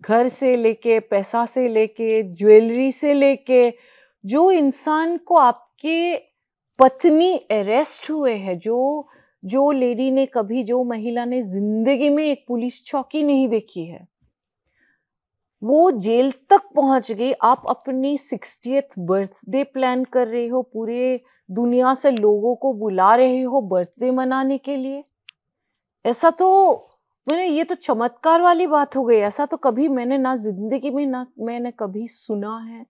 घर से लेके पैसा से लेके ज्वेलरी से लेके जो इंसान को आपके पत्नी अरेस्ट हुए है जो जो लेडी ने कभी जो महिला ने जिंदगी में एक पुलिस चौकी नहीं देखी है वो जेल तक पहुंच गई आप अपनी सिक्सटीथ बर्थडे प्लान कर रहे हो पूरे दुनिया से लोगों को बुला रहे हो बर्थडे मनाने के लिए ऐसा तो मैंने ये तो चमत्कार वाली बात हो गई ऐसा तो कभी मैंने ना जिंदगी में ना मैंने कभी सुना है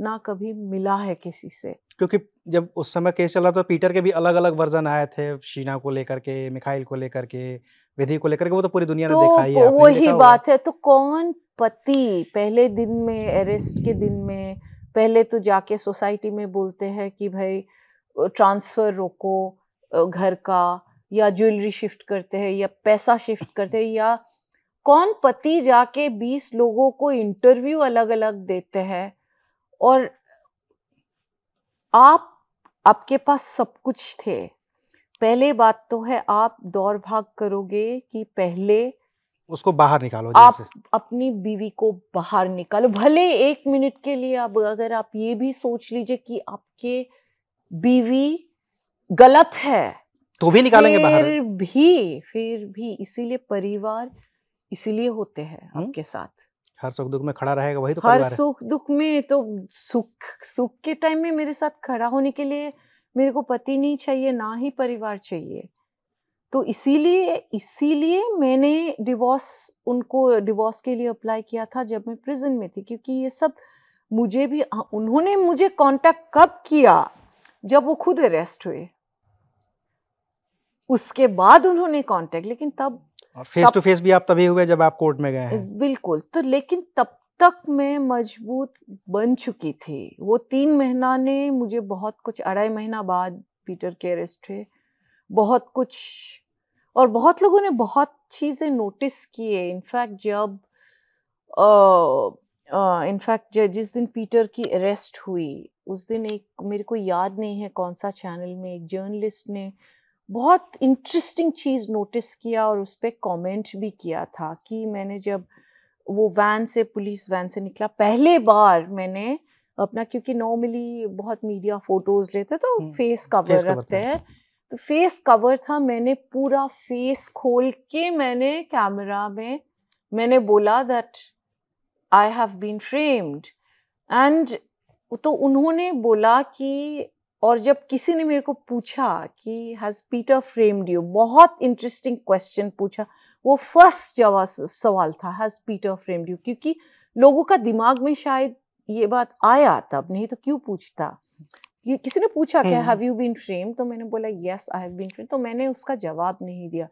ना कभी मिला है किसी से क्योंकि जब उस समय केस चला तो पीटर के भी अलग अलग वर्जन आए थे शीना को लेकर के मिखाइल को लेकर के विधि को लेकर के वो तो पूरी दुनिया ने तो देखा ही है वही बात है तो कौन पति पहले दिन में अरेस्ट के दिन में पहले तो जाके सोसाइटी में बोलते हैं कि भाई ट्रांसफ़र रोको घर का या ज्वेलरी शिफ्ट करते हैं या पैसा शिफ्ट करते हैं या कौन पति जाके 20 लोगों को इंटरव्यू अलग अलग देते हैं और आप आपके पास सब कुछ थे पहले बात तो है आप दौड़ भाग करोगे कि पहले उसको बाहर निकालो आप अपनी बीवी को बाहर निकालो भले एक मिनट के लिए अब अगर आप ये भी सोच लीजिए कि आपके बीवी गलत है तो भी निकालेंगे फिर बाहर भी फिर भी इसीलिए परिवार इसीलिए होते हैं हम्म। आपके साथ हर सुख दुख में खड़ा रहेगा वही तो हर सुख दुख में तो सुख सुख के टाइम में मेरे साथ खड़ा होने के लिए मेरे को पति नहीं चाहिए ना ही परिवार चाहिए तो इसीलिए इसीलिए मैंने डिवोर्स उनको डिवोर्स के लिए अप्लाई किया था जब मैं प्रिजन में थी क्योंकि ये सब मुझे भी हाँ, उन्होंने मुझे कांटेक्ट कब किया जब वो खुद अरेस्ट हुए उसके बाद उन्होंने कांटेक्ट लेकिन तब और फेस टू फेस भी आप तभी हुए जब आप कोर्ट में गए बिल्कुल तो लेकिन तब तक मैं मजबूत बन चुकी थी वो तीन महीना ने मुझे बहुत कुछ अढ़ाई महीना बाद पीटर के अरेस्ट हुए बहुत कुछ और बहुत लोगों ने बहुत चीज़ें नोटिस किए इनफैक्ट जब इनफैक्ट जिस दिन पीटर की अरेस्ट हुई उस दिन एक मेरे को याद नहीं है कौन सा चैनल में एक जर्नलिस्ट ने बहुत इंटरेस्टिंग चीज़ नोटिस किया और उस पर कॉमेंट भी किया था कि मैंने जब uh, वो वैन से पुलिस वैन से निकला पहले बार मैंने अपना क्योंकि नॉर्मली बहुत मीडिया फोटोज लेते तो फेस हम्म, कवर रखते हैं तो फेस कवर था मैंने पूरा फेस खोल के मैंने कैमरा में मैंने बोला that I have been framed and तो उन्होंने बोला कि और जब किसी ने मेरे को पूछा कि हैज़ पीटर फ्रेम्ड यू बहुत इंटरेस्टिंग क्वेश्चन पूछा वो फर्स्ट जवाब सवाल था हैज़ पीटर फ्रेम यू क्योंकि लोगों का दिमाग में शायद ये बात आया तब नहीं तो क्यों पूछता ये किसी ने पूछा क्या हैव यू बीन फ्रेम तो मैंने बोला yes I have been frame तो मैंने उसका जवाब नहीं दिया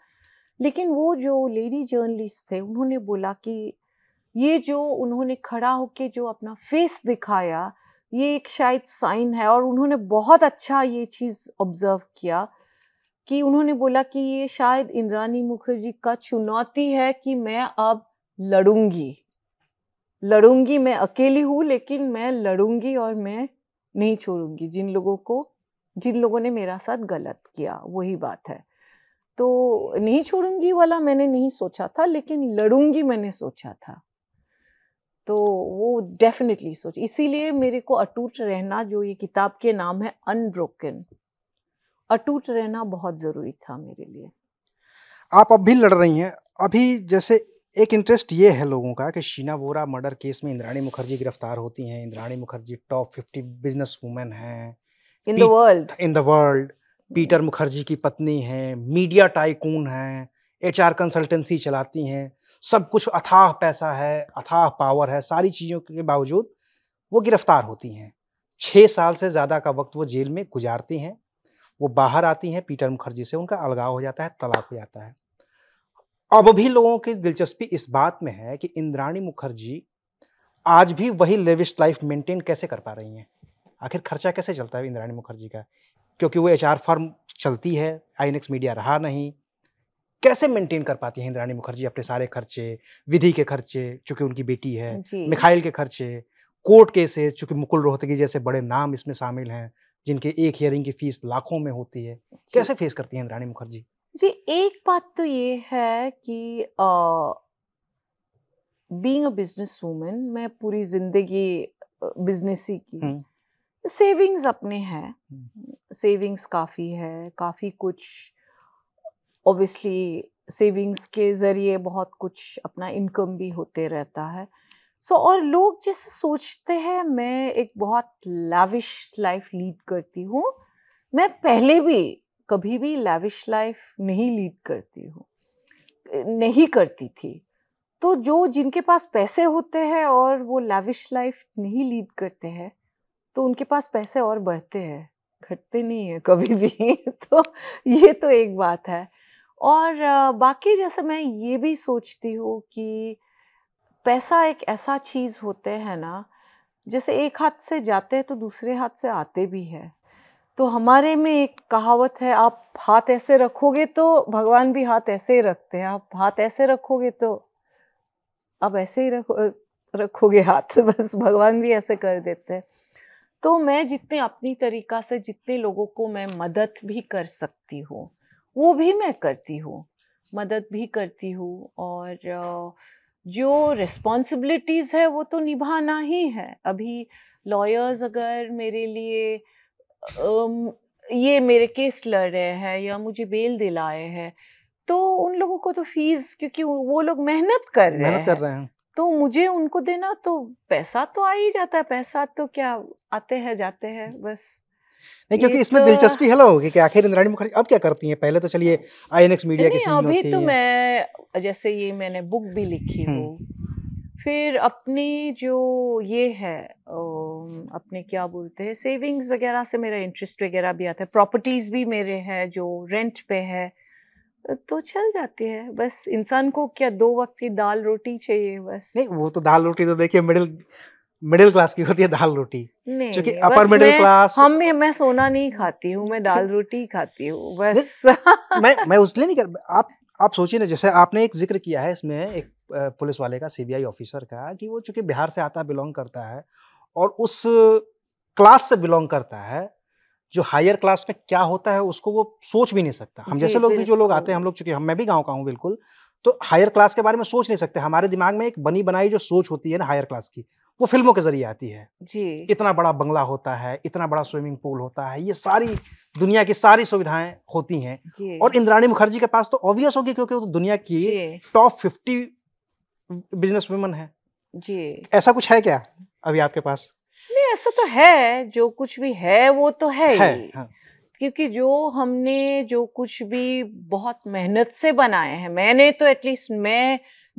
लेकिन वो जो लेडी जर्नलिस्ट थे उन्होंने बोला कि ये जो उन्होंने खड़ा होके जो अपना फेस दिखाया ये एक शायद साइन है और उन्होंने बहुत अच्छा ये चीज़ ऑब्जर्व किया कि उन्होंने बोला कि ये शायद इंद्रानी मुखर्जी का चुनौती है कि मैं अब लड़ूंगी लड़ूंगी मैं अकेली हूँ लेकिन मैं लड़ूंगी और मैं नहीं छोड़ूंगी जिन लोगों को जिन लोगों ने मेरा साथ गलत किया वही बात है तो नहीं छोड़ूंगी वाला मैंने नहीं सोचा था लेकिन लड़ूंगी मैंने सोचा था तो वो डेफिनेटली सोच इसीलिए मेरे को अटूट रहना जो ये किताब के नाम है अनब्रोकन अटूट रहना बहुत ज़रूरी था मेरे लिए आप अब भी लड़ रही हैं अभी जैसे एक इंटरेस्ट ये है लोगों का कि शीना वोरा मर्डर केस में इंद्राणी मुखर्जी गिरफ्तार होती हैं Indrani Mukherjee top fifty business women हैं in the world in the world Peter Mukherjee की पत्नी हैं मीडिया टाइकून हैं एच आर कंसल्टेंसी चलाती हैं सब कुछ अथाह पैसा है अथाह पावर है सारी चीज़ों के बावजूद वो गिरफ्तार होती हैं छः साल से ज़्यादा का वक्त वो जेल में गुजारती हैं वो बाहर आती हैं पीटर मुखर्जी से उनका अलगाव हो जाता है तलाक हो जाता है अब भी लोगों की दिलचस्पी इस बात में है कि इंद्राणी मुखर्जी आज भी वही लेविस्ट लाइफ मेंटेन कैसे कर पा रही हैं आखिर खर्चा कैसे चलता है इंद्राणी मुखर्जी का क्योंकि वो एच फर्म चलती है आई मीडिया रहा नहीं कैसे मेंटेन कर पाती हैं इंद्राणी मुखर्जी अपने सारे खर्चे विधि के खर्चे चूंकि उनकी बेटी है मिखाइल के खर्चे कोर्ट केसेस चूंकि मुकुल रोहतगी जैसे बड़े नाम इसमें शामिल हैं जिनके एक हियरिंग की फीस लाखों में होती है कैसे फेस करती हैं इंद्राणी मुखर्जी जी एक बात तो ये है कि बीइंग अ बिजनेस वूमेन मैं पूरी जिंदगी बिजनेस ही की सेविंग्स हम्म। अपने हैं सेविंग्स हम्म। काफ़ी है काफ़ी कुछ ऑब्वियसली सेविंग्स के ज़रिए बहुत कुछ अपना इनकम भी होते रहता है सो so, और लोग जैसे सोचते हैं मैं एक बहुत लाविश लाइफ लीड करती हूँ मैं पहले भी कभी भी लाविश लाइफ नहीं लीड करती हूँ नहीं करती थी तो जो जिनके पास पैसे होते हैं और वो लाविश लाइफ नहीं लीड करते हैं तो उनके पास पैसे और बढ़ते हैं घटते नहीं है कभी भी *laughs* तो ये तो एक बात है और बाकी जैसे मैं ये भी सोचती हूँ कि पैसा एक ऐसा चीज़ होते है ना जैसे एक हाथ से जाते हैं तो दूसरे हाथ से आते भी है तो हमारे में एक कहावत है आप हाथ ऐसे रखोगे तो भगवान भी हाथ ऐसे ही रखते हैं आप हाथ ऐसे रखोगे तो आप ऐसे ही रखो रखोगे हाथ *laughs* बस भगवान भी ऐसे कर देते हैं तो मैं जितने अपनी तरीका से जितने लोगों को मैं मदद भी कर सकती हूँ वो भी मैं करती हूँ मदद भी करती हूँ और जो रिस्पॉन्सिबिलिटीज़ है वो तो निभाना ही है अभी लॉयर्स अगर मेरे लिए अम, ये मेरे केस लड़ रहे हैं या मुझे बेल दिलाए हैं तो उन लोगों को तो फीस क्योंकि वो लोग मेहनत कर रहे हैं कर रहे हैं तो मुझे उनको देना तो पैसा तो आ ही जाता है पैसा तो क्या आते हैं जाते हैं बस नहीं क्योंकि इसमें तो दिलचस्पी है लोगों की आखिर इंद्राणी मुखर्जी अब क्या करती हैं पहले तो चलिए आईएनएक्स मीडिया की सीन अभी तो मैं जैसे ये मैंने बुक भी लिखी हम्म। हूँ फिर अपनी जो ये है अपने क्या बोलते हैं सेविंग्स वगैरह से मेरा इंटरेस्ट वगैरह भी आता है प्रॉपर्टीज़ भी मेरे हैं जो रेंट पे है तो चल जाती है बस इंसान को क्या दो वक्त की दाल रोटी चाहिए बस नहीं वो तो दाल रोटी तो देखिए मिडिल मिडिल क्लास की होती है दाल रोटी क्योंकि अपर मिडिल क्लास हम भी मैं सोना नहीं खाती हूँ मैं दाल *laughs* रोटी खाती हूँ बस *laughs* मैं मैं उसलिए नहीं कर आप आप सोचिए ना जैसे आपने एक जिक्र किया है इसमें एक पुलिस वाले का सीबीआई ऑफिसर का कि वो चूंकि बिहार से आता बिलोंग करता है और उस क्लास से बिलोंग करता है जो हायर क्लास में क्या होता है उसको वो सोच भी नहीं सकता हम जैसे लोग भी जो लोग आते हैं हम लोग चूंकि हम मैं भी गाँव का हूँ बिल्कुल तो हायर क्लास के बारे में सोच नहीं सकते हमारे दिमाग में एक बनी बनाई जो सोच होती है ना हायर क्लास की वो फिल्मों के जरिए आती है जी इतना बड़ा बंगला होता है इतना बड़ा स्विमिंग पूल होता है ये सारी दुनिया की सारी सुविधाएं होती हैं और इंद्राणी मुखर्जी के पास तो ऑब्वियस होगी क्योंकि वो तो दुनिया की टॉप फिफ्टी बिजनेस वुमेन है जी ऐसा कुछ है क्या अभी आपके पास नहीं ऐसा तो है जो कुछ भी है वो तो है, है हाँ। क्योंकि जो हमने जो कुछ भी बहुत मेहनत से बनाए हैं मैंने तो एटलीस्ट मैं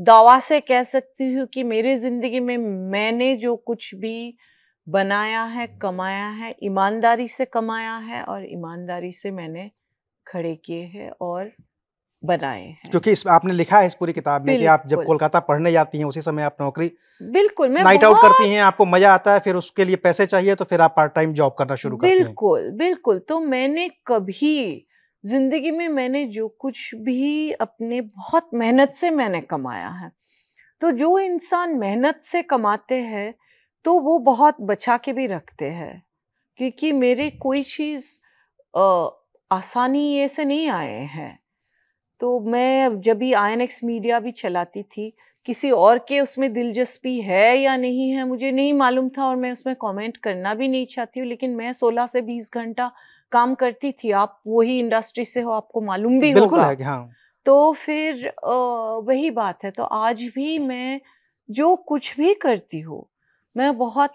दावा से कह सकती हूँ कि मेरी ज़िंदगी में मैंने जो कुछ भी बनाया है कमाया है ईमानदारी से कमाया है और ईमानदारी से मैंने खड़े किए हैं और बनाए हैं क्योंकि इस आपने लिखा है इस पूरी किताब में कि आप जब कोलकाता पढ़ने जाती हैं उसी समय आप नौकरी बिल्कुल मैं नाइट आउट करती हैं आपको मजा आता है फिर उसके लिए पैसे चाहिए तो फिर आप पार्ट टाइम जॉब करना शुरू करती हैं बिल्कुल बिल्कुल तो मैंने कभी ज़िंदगी में मैंने जो कुछ भी अपने बहुत मेहनत से मैंने कमाया है तो जो इंसान मेहनत से कमाते हैं तो वो बहुत बचा के भी रखते हैं क्योंकि मेरे कोई चीज़ आसानी से नहीं आए हैं तो मैं जब भी आई मीडिया भी चलाती थी किसी और के उसमें दिलचस्पी है या नहीं है मुझे नहीं मालूम था और मैं उसमें कमेंट करना भी नहीं चाहती हूँ लेकिन मैं 16 से 20 घंटा काम करती थी आप वही इंडस्ट्री से हो आपको मालूम भी बिल्कुल होगा है, हाँ। तो फिर आ, वही बात है तो आज भी मैं जो कुछ भी करती हूँ मैं बहुत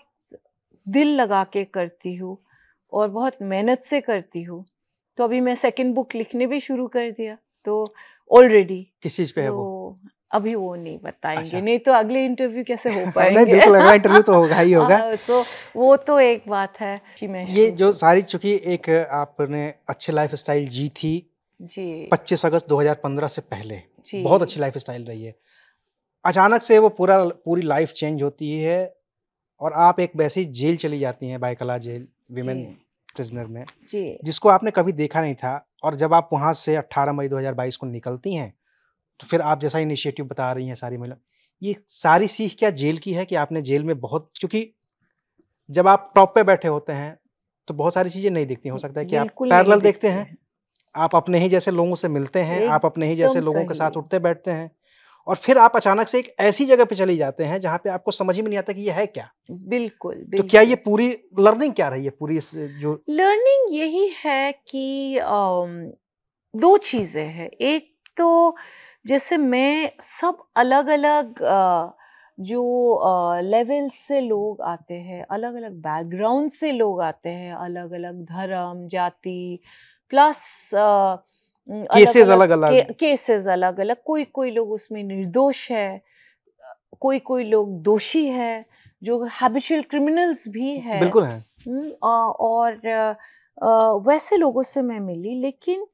दिल लगा के करती हूँ और बहुत मेहनत से करती हूँ तो अभी मैं सेकंड बुक लिखने भी शुरू कर दिया तो ऑलरेडी किस चीज पे so, है वो अभी वो नहीं बताएंगे अच्छा। नहीं तो अगले इंटरव्यू कैसे हो *laughs* पाएंगे बिल्कुल अगला इंटरव्यू तो होगा ही *laughs* होगा हाँ, तो वो तो एक बात है ये जो सारी चूंकि एक आपने अच्छी लाइफ स्टाइल जी थी जी पच्चीस अगस्त 2015 से पहले बहुत अच्छी लाइफ स्टाइल रही है अचानक से वो पूरा पूरी लाइफ चेंज होती है और आप एक वैसी जेल चली जाती हैं बायकला जेल विमेन प्रिजनर में जी जिसको आपने कभी देखा नहीं था और जब आप वहाँ से 18 मई 2022 को निकलती हैं तो फिर आप जैसा इनिशिएटिव बता रही हैं सारी महिला ये सारी सीख क्या जेल की है कि आपने जेल में बहुत क्योंकि जब आप टॉप पे बैठे होते हैं तो बहुत सारी चीज़ें नहीं दिखती हो सकता है कि आप पैरल देखते देखते हैं आप अपने ही जैसे लोगों से मिलते हैं आप अपने ही जैसे लोगों के साथ उठते बैठते हैं और फिर आप अचानक से एक ऐसी जगह पे चले जाते हैं जहाँ पे आपको समझ ही नहीं आता कि ये है क्या बिल्कुल, बिल्कुल तो क्या ये पूरी लर्निंग क्या रही है पूरी इस जो लर्निंग यही है कि दो चीजें हैं एक तो जैसे मैं सब अलग अलग जो लेवल से लोग आते हैं अलग अलग बैकग्राउंड से लोग आते हैं अलग अलग धर्म जाति प्लस केसेस अलग अलग केसेस अलग अलग कोई कोई लोग उसमें निर्दोष है कोई कोई लोग दोषी है जो हैबिचुअल क्रिमिनल्स भी है बिल्कुल है और वैसे लोगों से मैं मिली लेकिन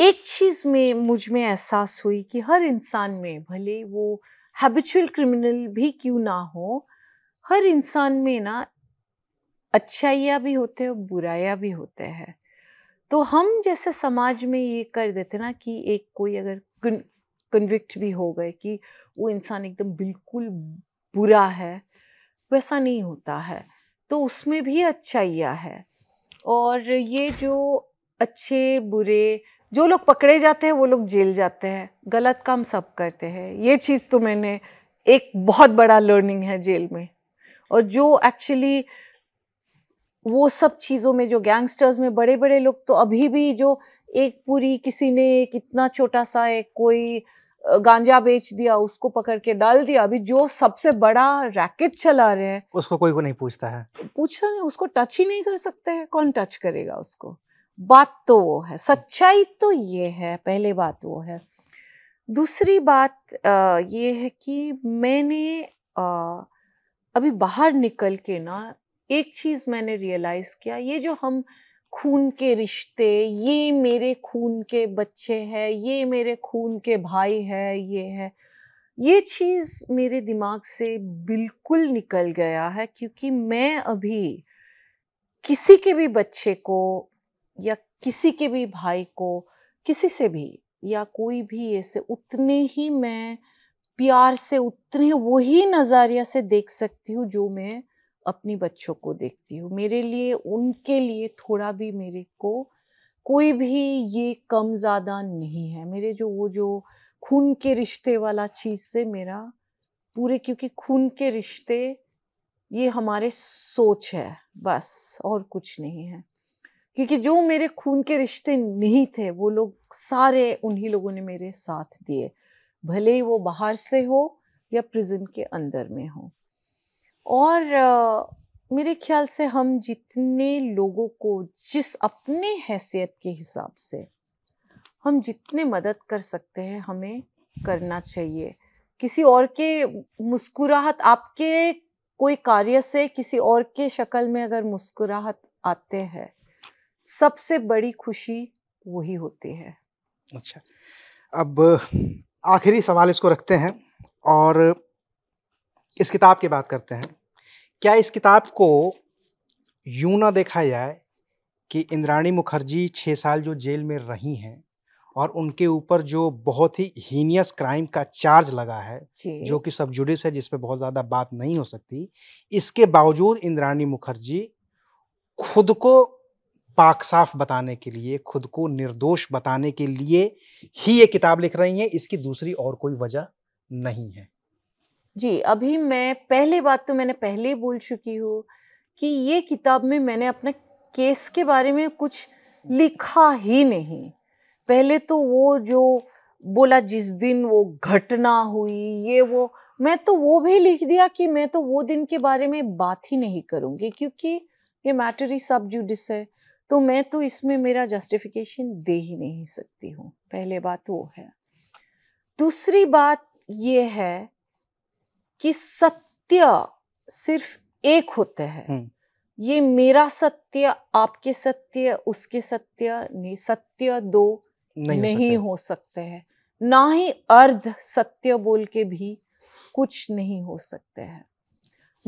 एक चीज़ में मुझ में एहसास हुई कि हर इंसान में भले वो हैबिचुअल क्रिमिनल भी क्यों ना हो हर इंसान में ना अच्छाइयाँ भी होते हैं और बुराइयाँ भी होते हैं तो हम जैसे समाज में ये कर देते ना कि एक कोई अगर कन्विक्ट भी हो गए कि वो इंसान एकदम बिल्कुल बुरा है वैसा नहीं होता है तो उसमें भी अच्छाइयाँ है और ये जो अच्छे बुरे जो लोग पकड़े जाते हैं वो लोग जेल जाते हैं गलत काम सब करते हैं ये चीज़ तो मैंने एक बहुत बड़ा लर्निंग है जेल में और जो एक्चुअली वो सब चीज़ों में जो गैंगस्टर्स में बड़े बड़े लोग तो अभी भी जो एक पूरी किसी ने एक इतना छोटा सा एक कोई गांजा बेच दिया उसको पकड़ के डाल दिया अभी जो सबसे बड़ा रैकेट चला रहे हैं उसको कोई को नहीं पूछता है पूछता नहीं उसको टच ही नहीं कर सकते हैं कौन टच करेगा उसको बात तो वो है सच्चाई तो ये है पहले बात वो है दूसरी बात ये है कि मैंने अभी बाहर निकल के ना एक चीज़ मैंने रियलाइज़ किया ये जो हम खून के रिश्ते ये मेरे खून के बच्चे हैं ये मेरे खून के भाई है ये है ये चीज़ मेरे दिमाग से बिल्कुल निकल गया है क्योंकि मैं अभी किसी के भी बच्चे को या किसी के भी भाई को किसी से भी या कोई भी ऐसे उतने ही मैं प्यार से उतने वही नज़ारिया से देख सकती हूँ जो मैं अपनी बच्चों को देखती हूँ मेरे लिए उनके लिए थोड़ा भी मेरे को कोई भी ये कम ज़्यादा नहीं है मेरे जो वो जो खून के रिश्ते वाला चीज़ से मेरा पूरे क्योंकि खून के रिश्ते ये हमारे सोच है बस और कुछ नहीं है क्योंकि जो मेरे खून के रिश्ते नहीं थे वो लोग सारे उन्हीं लोगों ने मेरे साथ दिए भले ही वो बाहर से हो या प्रिजन के अंदर में हो और आ, मेरे ख्याल से हम जितने लोगों को जिस अपने हैसियत के हिसाब से हम जितने मदद कर सकते हैं हमें करना चाहिए किसी और के मुस्कुराहट आपके कोई कार्य से किसी और के शक्ल में अगर मुस्कुराहट आते हैं सबसे बड़ी खुशी वही होती है अच्छा अब आखिरी सवाल इसको रखते हैं और इस किताब की बात करते हैं क्या इस किताब को यूं ना देखा जाए कि इंद्राणी मुखर्जी छः साल जो जेल में रही हैं और उनके ऊपर जो बहुत ही हीनियस क्राइम का चार्ज लगा है जो कि सब जुडिस है जिसपे बहुत ज़्यादा बात नहीं हो सकती इसके बावजूद इंद्राणी मुखर्जी खुद को पाक साफ बताने के लिए खुद को निर्दोष बताने के लिए ही ये किताब लिख रही हैं इसकी दूसरी और कोई वजह नहीं है जी अभी मैं पहले बात तो मैंने पहले ही बोल चुकी हूँ कि ये किताब में मैंने अपने केस के बारे में कुछ लिखा ही नहीं पहले तो वो जो बोला जिस दिन वो घटना हुई ये वो मैं तो वो भी लिख दिया कि मैं तो वो दिन के बारे में बात ही नहीं करूँगी क्योंकि ये मैटर ही सब जुडिस है तो मैं तो इसमें मेरा जस्टिफिकेशन दे ही नहीं सकती हूँ पहले बात वो है दूसरी बात ये है कि सत्य सिर्फ एक होता है हम्म। ये मेरा सत्य आपके सत्य उसके सत्य सत्य दो नहीं, नहीं हो सकते हैं ना ही अर्ध सत्य बोल के भी कुछ नहीं हो सकते हैं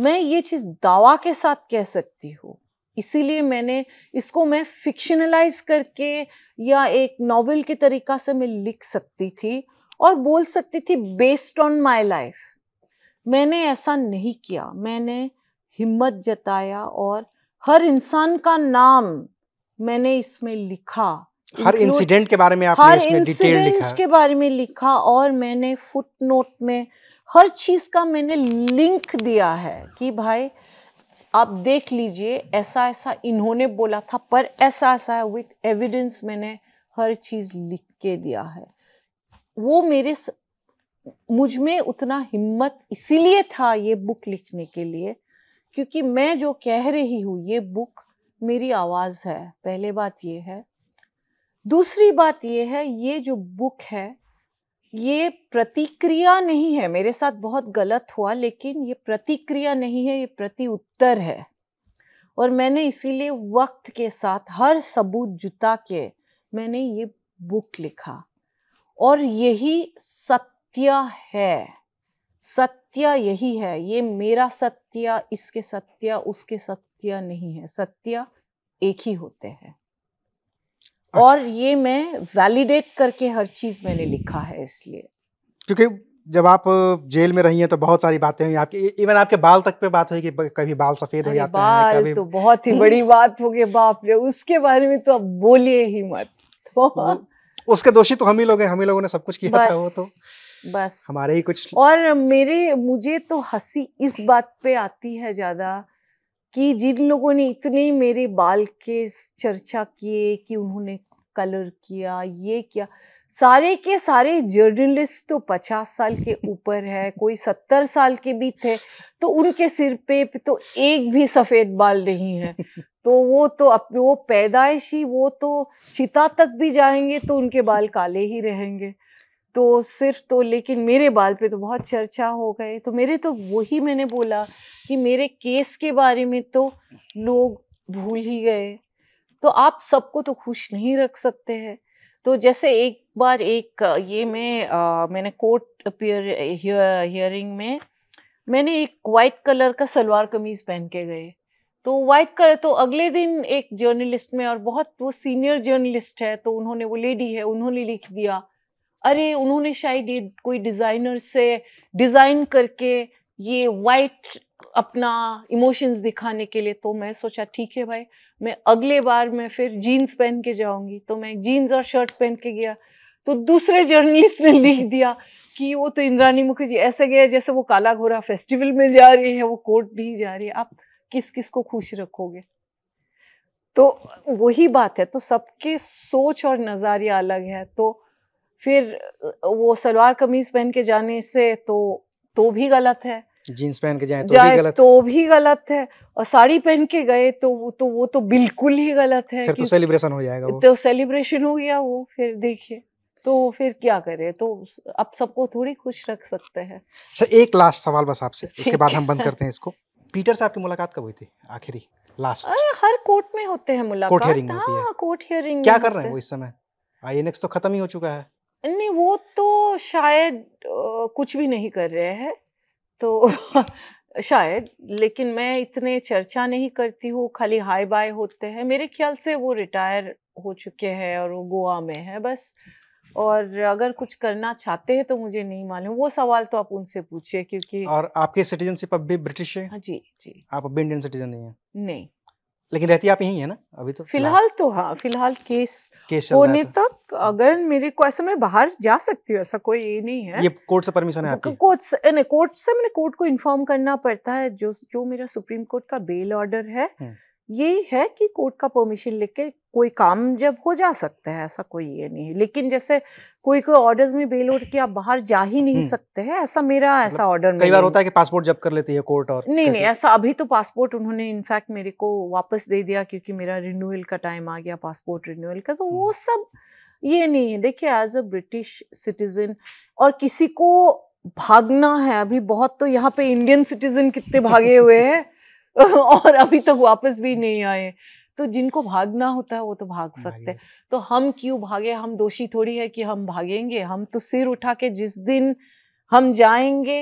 मैं ये चीज दावा के साथ कह सकती हूँ इसीलिए मैंने इसको मैं फिक्शनलाइज करके या एक नॉवेल के तरीका से मैं लिख सकती थी और बोल सकती थी बेस्ड ऑन माय लाइफ मैंने ऐसा नहीं किया मैंने हिम्मत जताया और हर इंसान का नाम मैंने इसमें लिखा हर इंसिडेंट के बारे में आपने हर इंसिडेंट के बारे में लिखा और मैंने फुट नोट में हर चीज का मैंने लिंक दिया है कि भाई आप देख लीजिए ऐसा ऐसा इन्होंने बोला था पर ऐसा ऐसा है विथ एविडेंस मैंने हर चीज़ लिख के दिया है वो मेरे स... मुझ में उतना हिम्मत इसीलिए था ये बुक लिखने के लिए क्योंकि मैं जो कह रही हूँ ये बुक मेरी आवाज़ है पहले बात ये है दूसरी बात ये है ये जो बुक है ये प्रतिक्रिया नहीं है मेरे साथ बहुत गलत हुआ लेकिन ये प्रतिक्रिया नहीं है ये प्रति उत्तर है और मैंने इसीलिए वक्त के साथ हर सबूत जुता के मैंने ये बुक लिखा और यही सत्य है सत्य यही है ये मेरा सत्य इसके सत्य उसके सत्य नहीं है सत्य एक ही होते हैं अच्छा। और ये मैं वैलिडेट करके हर चीज मैंने लिखा है इसलिए क्योंकि जब आप जेल में रही हैं तो बहुत सारी बातें हुई आपके इवन e-, आपके बाल तक पे बात हुई कि कभी बाल सफेद हो जाते हैं कभी तो बहुत ही बड़ी *laughs* बात हो गई बाप रे उसके बारे में तो अब बोलिए ही मत तो उसके दोषी तो हम ही लोग हैं हम ही लोगों ने सब कुछ किया था वो तो बस हमारे ही कुछ और मेरे मुझे तो हंसी इस बात पे आती है ज्यादा कि जिन लोगों ने इतने मेरे बाल के चर्चा किए कि उन्होंने कलर किया ये किया सारे के सारे जर्नलिस्ट तो पचास साल के ऊपर है कोई सत्तर साल के भी थे तो उनके सिर पे तो एक भी सफ़ेद बाल नहीं है *laughs* तो वो तो अपने वो पैदाइशी वो तो चिता तक भी जाएंगे तो उनके बाल काले ही रहेंगे तो सिर्फ तो लेकिन मेरे बाल पे तो बहुत चर्चा हो गए तो मेरे तो वही मैंने बोला कि मेरे केस के बारे में तो लोग भूल ही गए तो आप सबको तो खुश नहीं रख सकते हैं तो जैसे एक बार एक ये मैं मैंने कोर्ट अपियर हियरिंग में मैंने एक वाइट कलर का सलवार कमीज पहन के गए तो वाइट कलर तो अगले दिन एक जर्नलिस्ट में और बहुत वो सीनियर जर्नलिस्ट है तो उन्होंने वो लेडी है उन्होंने लिख दिया अरे उन्होंने शायद कोई डिज़ाइनर से डिज़ाइन करके ये वाइट अपना इमोशंस दिखाने के लिए तो मैं सोचा ठीक है भाई मैं अगले बार मैं फिर जीन्स पहन के जाऊंगी तो मैं जीन्स और शर्ट पहन के गया तो दूसरे जर्नलिस्ट ने लिख दिया कि वो तो इंद्रानी मुखर्जी ऐसे गए जैसे वो काला घोरा फेस्टिवल में जा रही है वो कोर्ट नहीं जा रही है आप किस किस को खुश रखोगे तो वही बात है तो सबके सोच और नज़ारिया अलग है तो फिर वो सलवार कमीज पहन के जाने से तो तो भी गलत है जीन्स पहन के तो जाए तो जाए भी गलत तो भी गलत है और साड़ी पहन के गए तो तो वो तो बिल्कुल ही गलत है फिर तो सेलिब्रेशन हो जाएगा वो। तो सेलिब्रेशन हो गया वो फिर देखिए तो फिर क्या करे तो आप सबको थोड़ी खुश रख सकते हैं अच्छा एक लास्ट सवाल बस आपसे इसके *laughs* बाद हम बंद करते हैं इसको पीटर साहब की मुलाकात कब हुई थी आखिरी लास्ट हर कोर्ट में होते हैं मुलाकात कोर्ट हियरिंग हाँ, क्या कर रहे हैं वो इस समय आईएनएक्स तो खत्म ही हो चुका है नहीं वो तो शायद कुछ भी नहीं कर रहे हैं तो *laughs* शायद लेकिन मैं इतने चर्चा नहीं करती हूँ खाली हाई बाय होते हैं मेरे ख्याल से वो रिटायर हो चुके हैं और वो गोवा में है बस और अगर कुछ करना चाहते हैं तो मुझे नहीं मालूम वो सवाल तो आप उनसे पूछिए क्योंकि और आपके सिटीजनशिप अब भी ब्रिटिश है हाँ जी जी आप अब इंडियन सिटीजन नहीं है नहीं लेकिन रहती आप यही है ना अभी तो फिलहाल तो हाँ फिलहाल केस केस होने तो। तक अगर मेरे को ऐसा मैं बाहर जा सकती हूँ ऐसा कोई ये नहीं है ये कोर्ट से परमिशन है आपकी कोर्ट से नहीं कोर्ट से मैंने कोर्ट को इन्फॉर्म करना पड़ता है जो जो मेरा सुप्रीम कोर्ट का बेल ऑर्डर है हम्म। यही है कि कोर्ट का परमिशन लेके कोई काम जब हो जा सकता है ऐसा कोई ये नहीं है लेकिन जैसे कोई कोई ऑर्डर्स में बेल उठ के आप बाहर जा ही नहीं सकते हैं ऐसा मेरा ऐसा ऑर्डर मतलब कई बार होता है कि पासपोर्ट जब कर लेती है कोर्ट और नहीं नहीं ऐसा अभी तो पासपोर्ट उन्होंने इनफैक्ट मेरे को वापस दे दिया क्योंकि मेरा रिन्यूअल का टाइम आ गया पासपोर्ट रिन्यूअल का तो वो सब ये नहीं है देखिए एज अ ब्रिटिश सिटीजन और किसी को भागना है अभी बहुत तो यहाँ पे इंडियन सिटीजन कितने भागे हुए हैं *laughs* और अभी तक वापस भी नहीं आए तो जिनको भागना होता है वो तो भाग सकते हैं तो हम क्यों भागे हम दोषी थोड़ी है कि हम भागेंगे हम तो सिर उठा के जिस दिन हम जाएंगे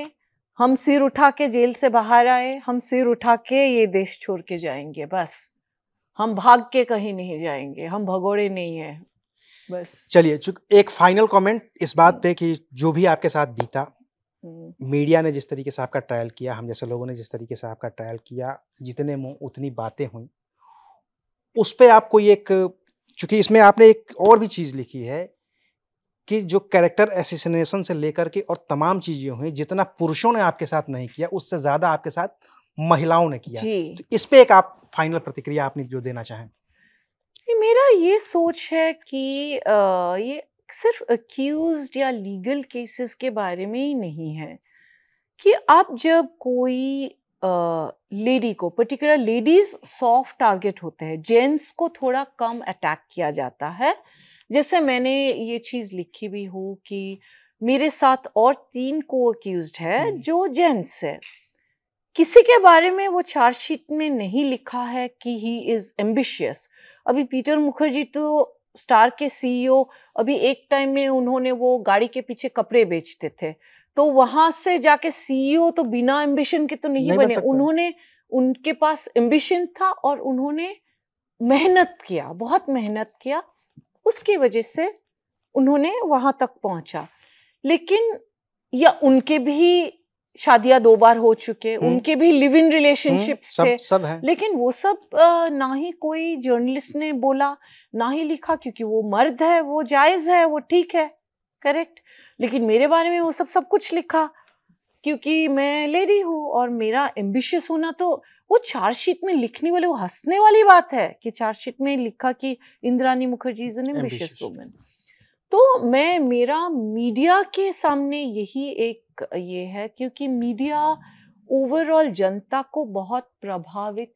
हम सिर उठा के जेल से बाहर आए हम सिर उठा के ये देश छोड़ के जाएंगे बस हम भाग के कहीं नहीं जाएंगे हम भगोड़े नहीं है बस चलिए एक फाइनल कमेंट इस बात हम्म। पे कि जो भी आपके साथ बीता हम्म। मीडिया ने जिस तरीके से आपका ट्रायल किया हम जैसे लोगों ने जिस तरीके से आपका ट्रायल किया जितने उतनी बातें हुई उस पर आपको एक चूंकि इसमें आपने एक और भी चीज़ लिखी है कि जो कैरेक्टर एसिसनेशन से लेकर के और तमाम चीज़ें हुई जितना पुरुषों ने आपके साथ नहीं किया उससे ज़्यादा आपके साथ महिलाओं ने किया तो इस पे एक आप फाइनल प्रतिक्रिया आपने जो देना चाहें मेरा ये सोच है कि आ, ये सिर्फ अक्यूज या लीगल केसेस के बारे में ही नहीं है कि आप जब कोई लेडी को पर्टिकुलर लेडीज सॉफ्ट टारगेट होते हैं जेंट्स को थोड़ा कम अटैक किया जाता है जैसे मैंने ये चीज़ लिखी भी हो कि मेरे साथ और तीन को अक्यूज है जो जेंट्स है किसी के बारे में वो चार्जशीट में नहीं लिखा है कि ही इज़ एम्बिशियस अभी पीटर मुखर्जी तो स्टार के सीईओ e अभी एक टाइम में उन्होंने वो गाड़ी के पीछे कपड़े बेचते थे तो वहां से जाके सीईओ e तो बिना एम्बिशन के तो नहीं, नहीं बने बन उन्होंने उनके पास एम्बिशन था और उन्होंने मेहनत किया बहुत मेहनत किया उसकी वजह से उन्होंने वहां तक पहुंचा लेकिन या उनके भी शादियां दो बार हो चुके हम्म। उनके भी लिव इन रिलेशनशिप्स थे सब है। लेकिन वो सब ना ही कोई जर्नलिस्ट ने बोला ना ही लिखा क्योंकि वो मर्द है वो जायज है वो ठीक है करेक्ट लेकिन मेरे बारे में वो सब सब कुछ लिखा क्योंकि मैं लेडी हूँ और मेरा एम्बिशियस होना तो वो चार्जशीट में लिखने वाले वो हंसने वाली बात है कि चार्जशीट में लिखा कि Indrani Mukherjee is an ambitious women तो मैं मेरा मीडिया के सामने यही एक ये है क्योंकि मीडिया ओवरऑल जनता को बहुत प्रभावित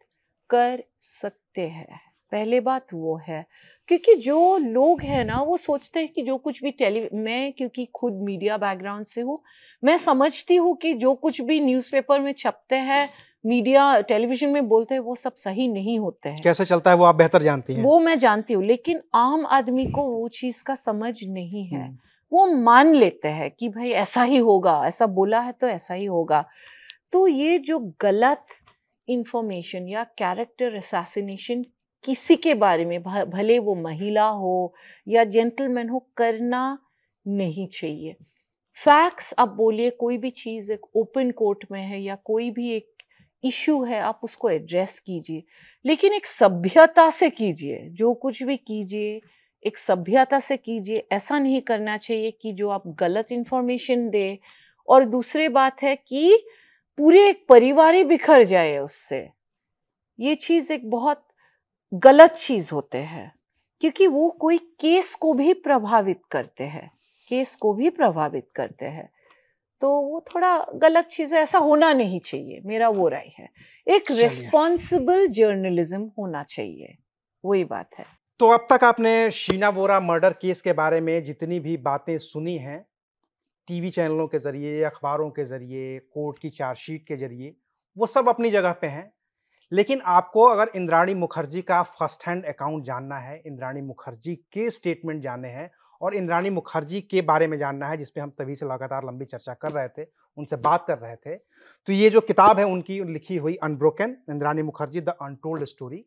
कर सकते हैं पहले बात वो है क्योंकि जो लोग हैं ना वो सोचते हैं कि जो कुछ भी टेली मैं क्योंकि खुद मीडिया बैकग्राउंड से हूँ मैं समझती हूँ कि जो कुछ भी न्यूज़पेपर में छपते हैं मीडिया टेलीविजन में बोलते हैं वो सब सही नहीं होते हैं कैसे चलता है वो आप बेहतर जानती हैं वो मैं जानती हूँ लेकिन आम आदमी को वो चीज़ का समझ नहीं है हम्म। वो मान लेते हैं कि भाई ऐसा ही होगा ऐसा बोला है तो ऐसा ही होगा तो ये जो गलत इंफॉर्मेशन या कैरेक्टर असैसिनेशन किसी के बारे में भले वो महिला हो या जेंटलमैन हो करना नहीं चाहिए फैक्ट्स आप बोलिए कोई भी चीज़ एक ओपन कोर्ट में है या कोई भी एक इशू है आप उसको एड्रेस कीजिए लेकिन एक सभ्यता से कीजिए जो कुछ भी कीजिए एक सभ्यता से कीजिए ऐसा नहीं करना चाहिए कि जो आप गलत इंफॉर्मेशन दे और दूसरी बात है कि पूरे एक परिवार ही बिखर जाए उससे ये चीज़ एक बहुत गलत चीज होते हैं क्योंकि वो कोई केस को भी प्रभावित करते हैं केस को भी प्रभावित करते हैं तो वो थोड़ा गलत चीज़ है ऐसा होना नहीं चाहिए मेरा वो राय है एक रिस्पॉन्सिबल जर्नलिज्म होना चाहिए वही बात है तो अब तक आपने शीना वोरा मर्डर केस के बारे में जितनी भी बातें सुनी हैं टीवी चैनलों के ज़रिए अखबारों के ज़रिए कोर्ट की चार्जशीट के ज़रिए वो सब अपनी जगह पे हैं लेकिन आपको अगर इंद्राणी मुखर्जी का फर्स्ट हैंड अकाउंट जानना है इंद्राणी मुखर्जी के स्टेटमेंट जानने हैं और इंद्राणी मुखर्जी के बारे में जानना है जिसपे हम तभी से लगातार लंबी चर्चा कर रहे थे उनसे बात कर रहे थे तो ये जो किताब है उनकी लिखी हुई unbroken Indrani Mukherjee the untold story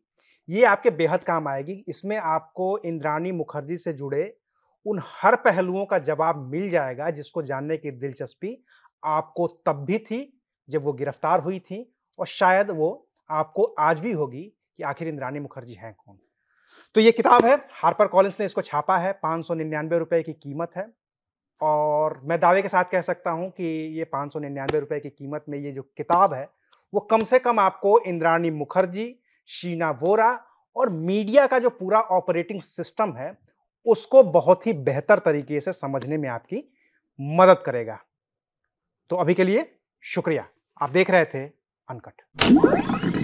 ये आपके बेहद काम आएगी इसमें आपको इंद्राणी मुखर्जी से जुड़े उन हर पहलुओं का जवाब मिल जाएगा जिसको जानने की दिलचस्पी आपको तब भी थी जब वो गिरफ्तार हुई थी और शायद वो आपको आज भी होगी कि आखिर इंद्रानी मुखर्जी हैं कौन तो ये किताब है हार्पर कॉलेज ने इसको छापा है पाँच सौ की कीमत है और मैं दावे के साथ कह सकता हूँ कि ये पाँच सौ निन्यानवे की कीमत में ये जो किताब है वो कम से कम आपको इंद्रानी मुखर्जी शीना वोरा और मीडिया का जो पूरा ऑपरेटिंग सिस्टम है उसको बहुत ही बेहतर तरीके से समझने में आपकी मदद करेगा तो अभी के लिए शुक्रिया आप देख रहे थे अनकट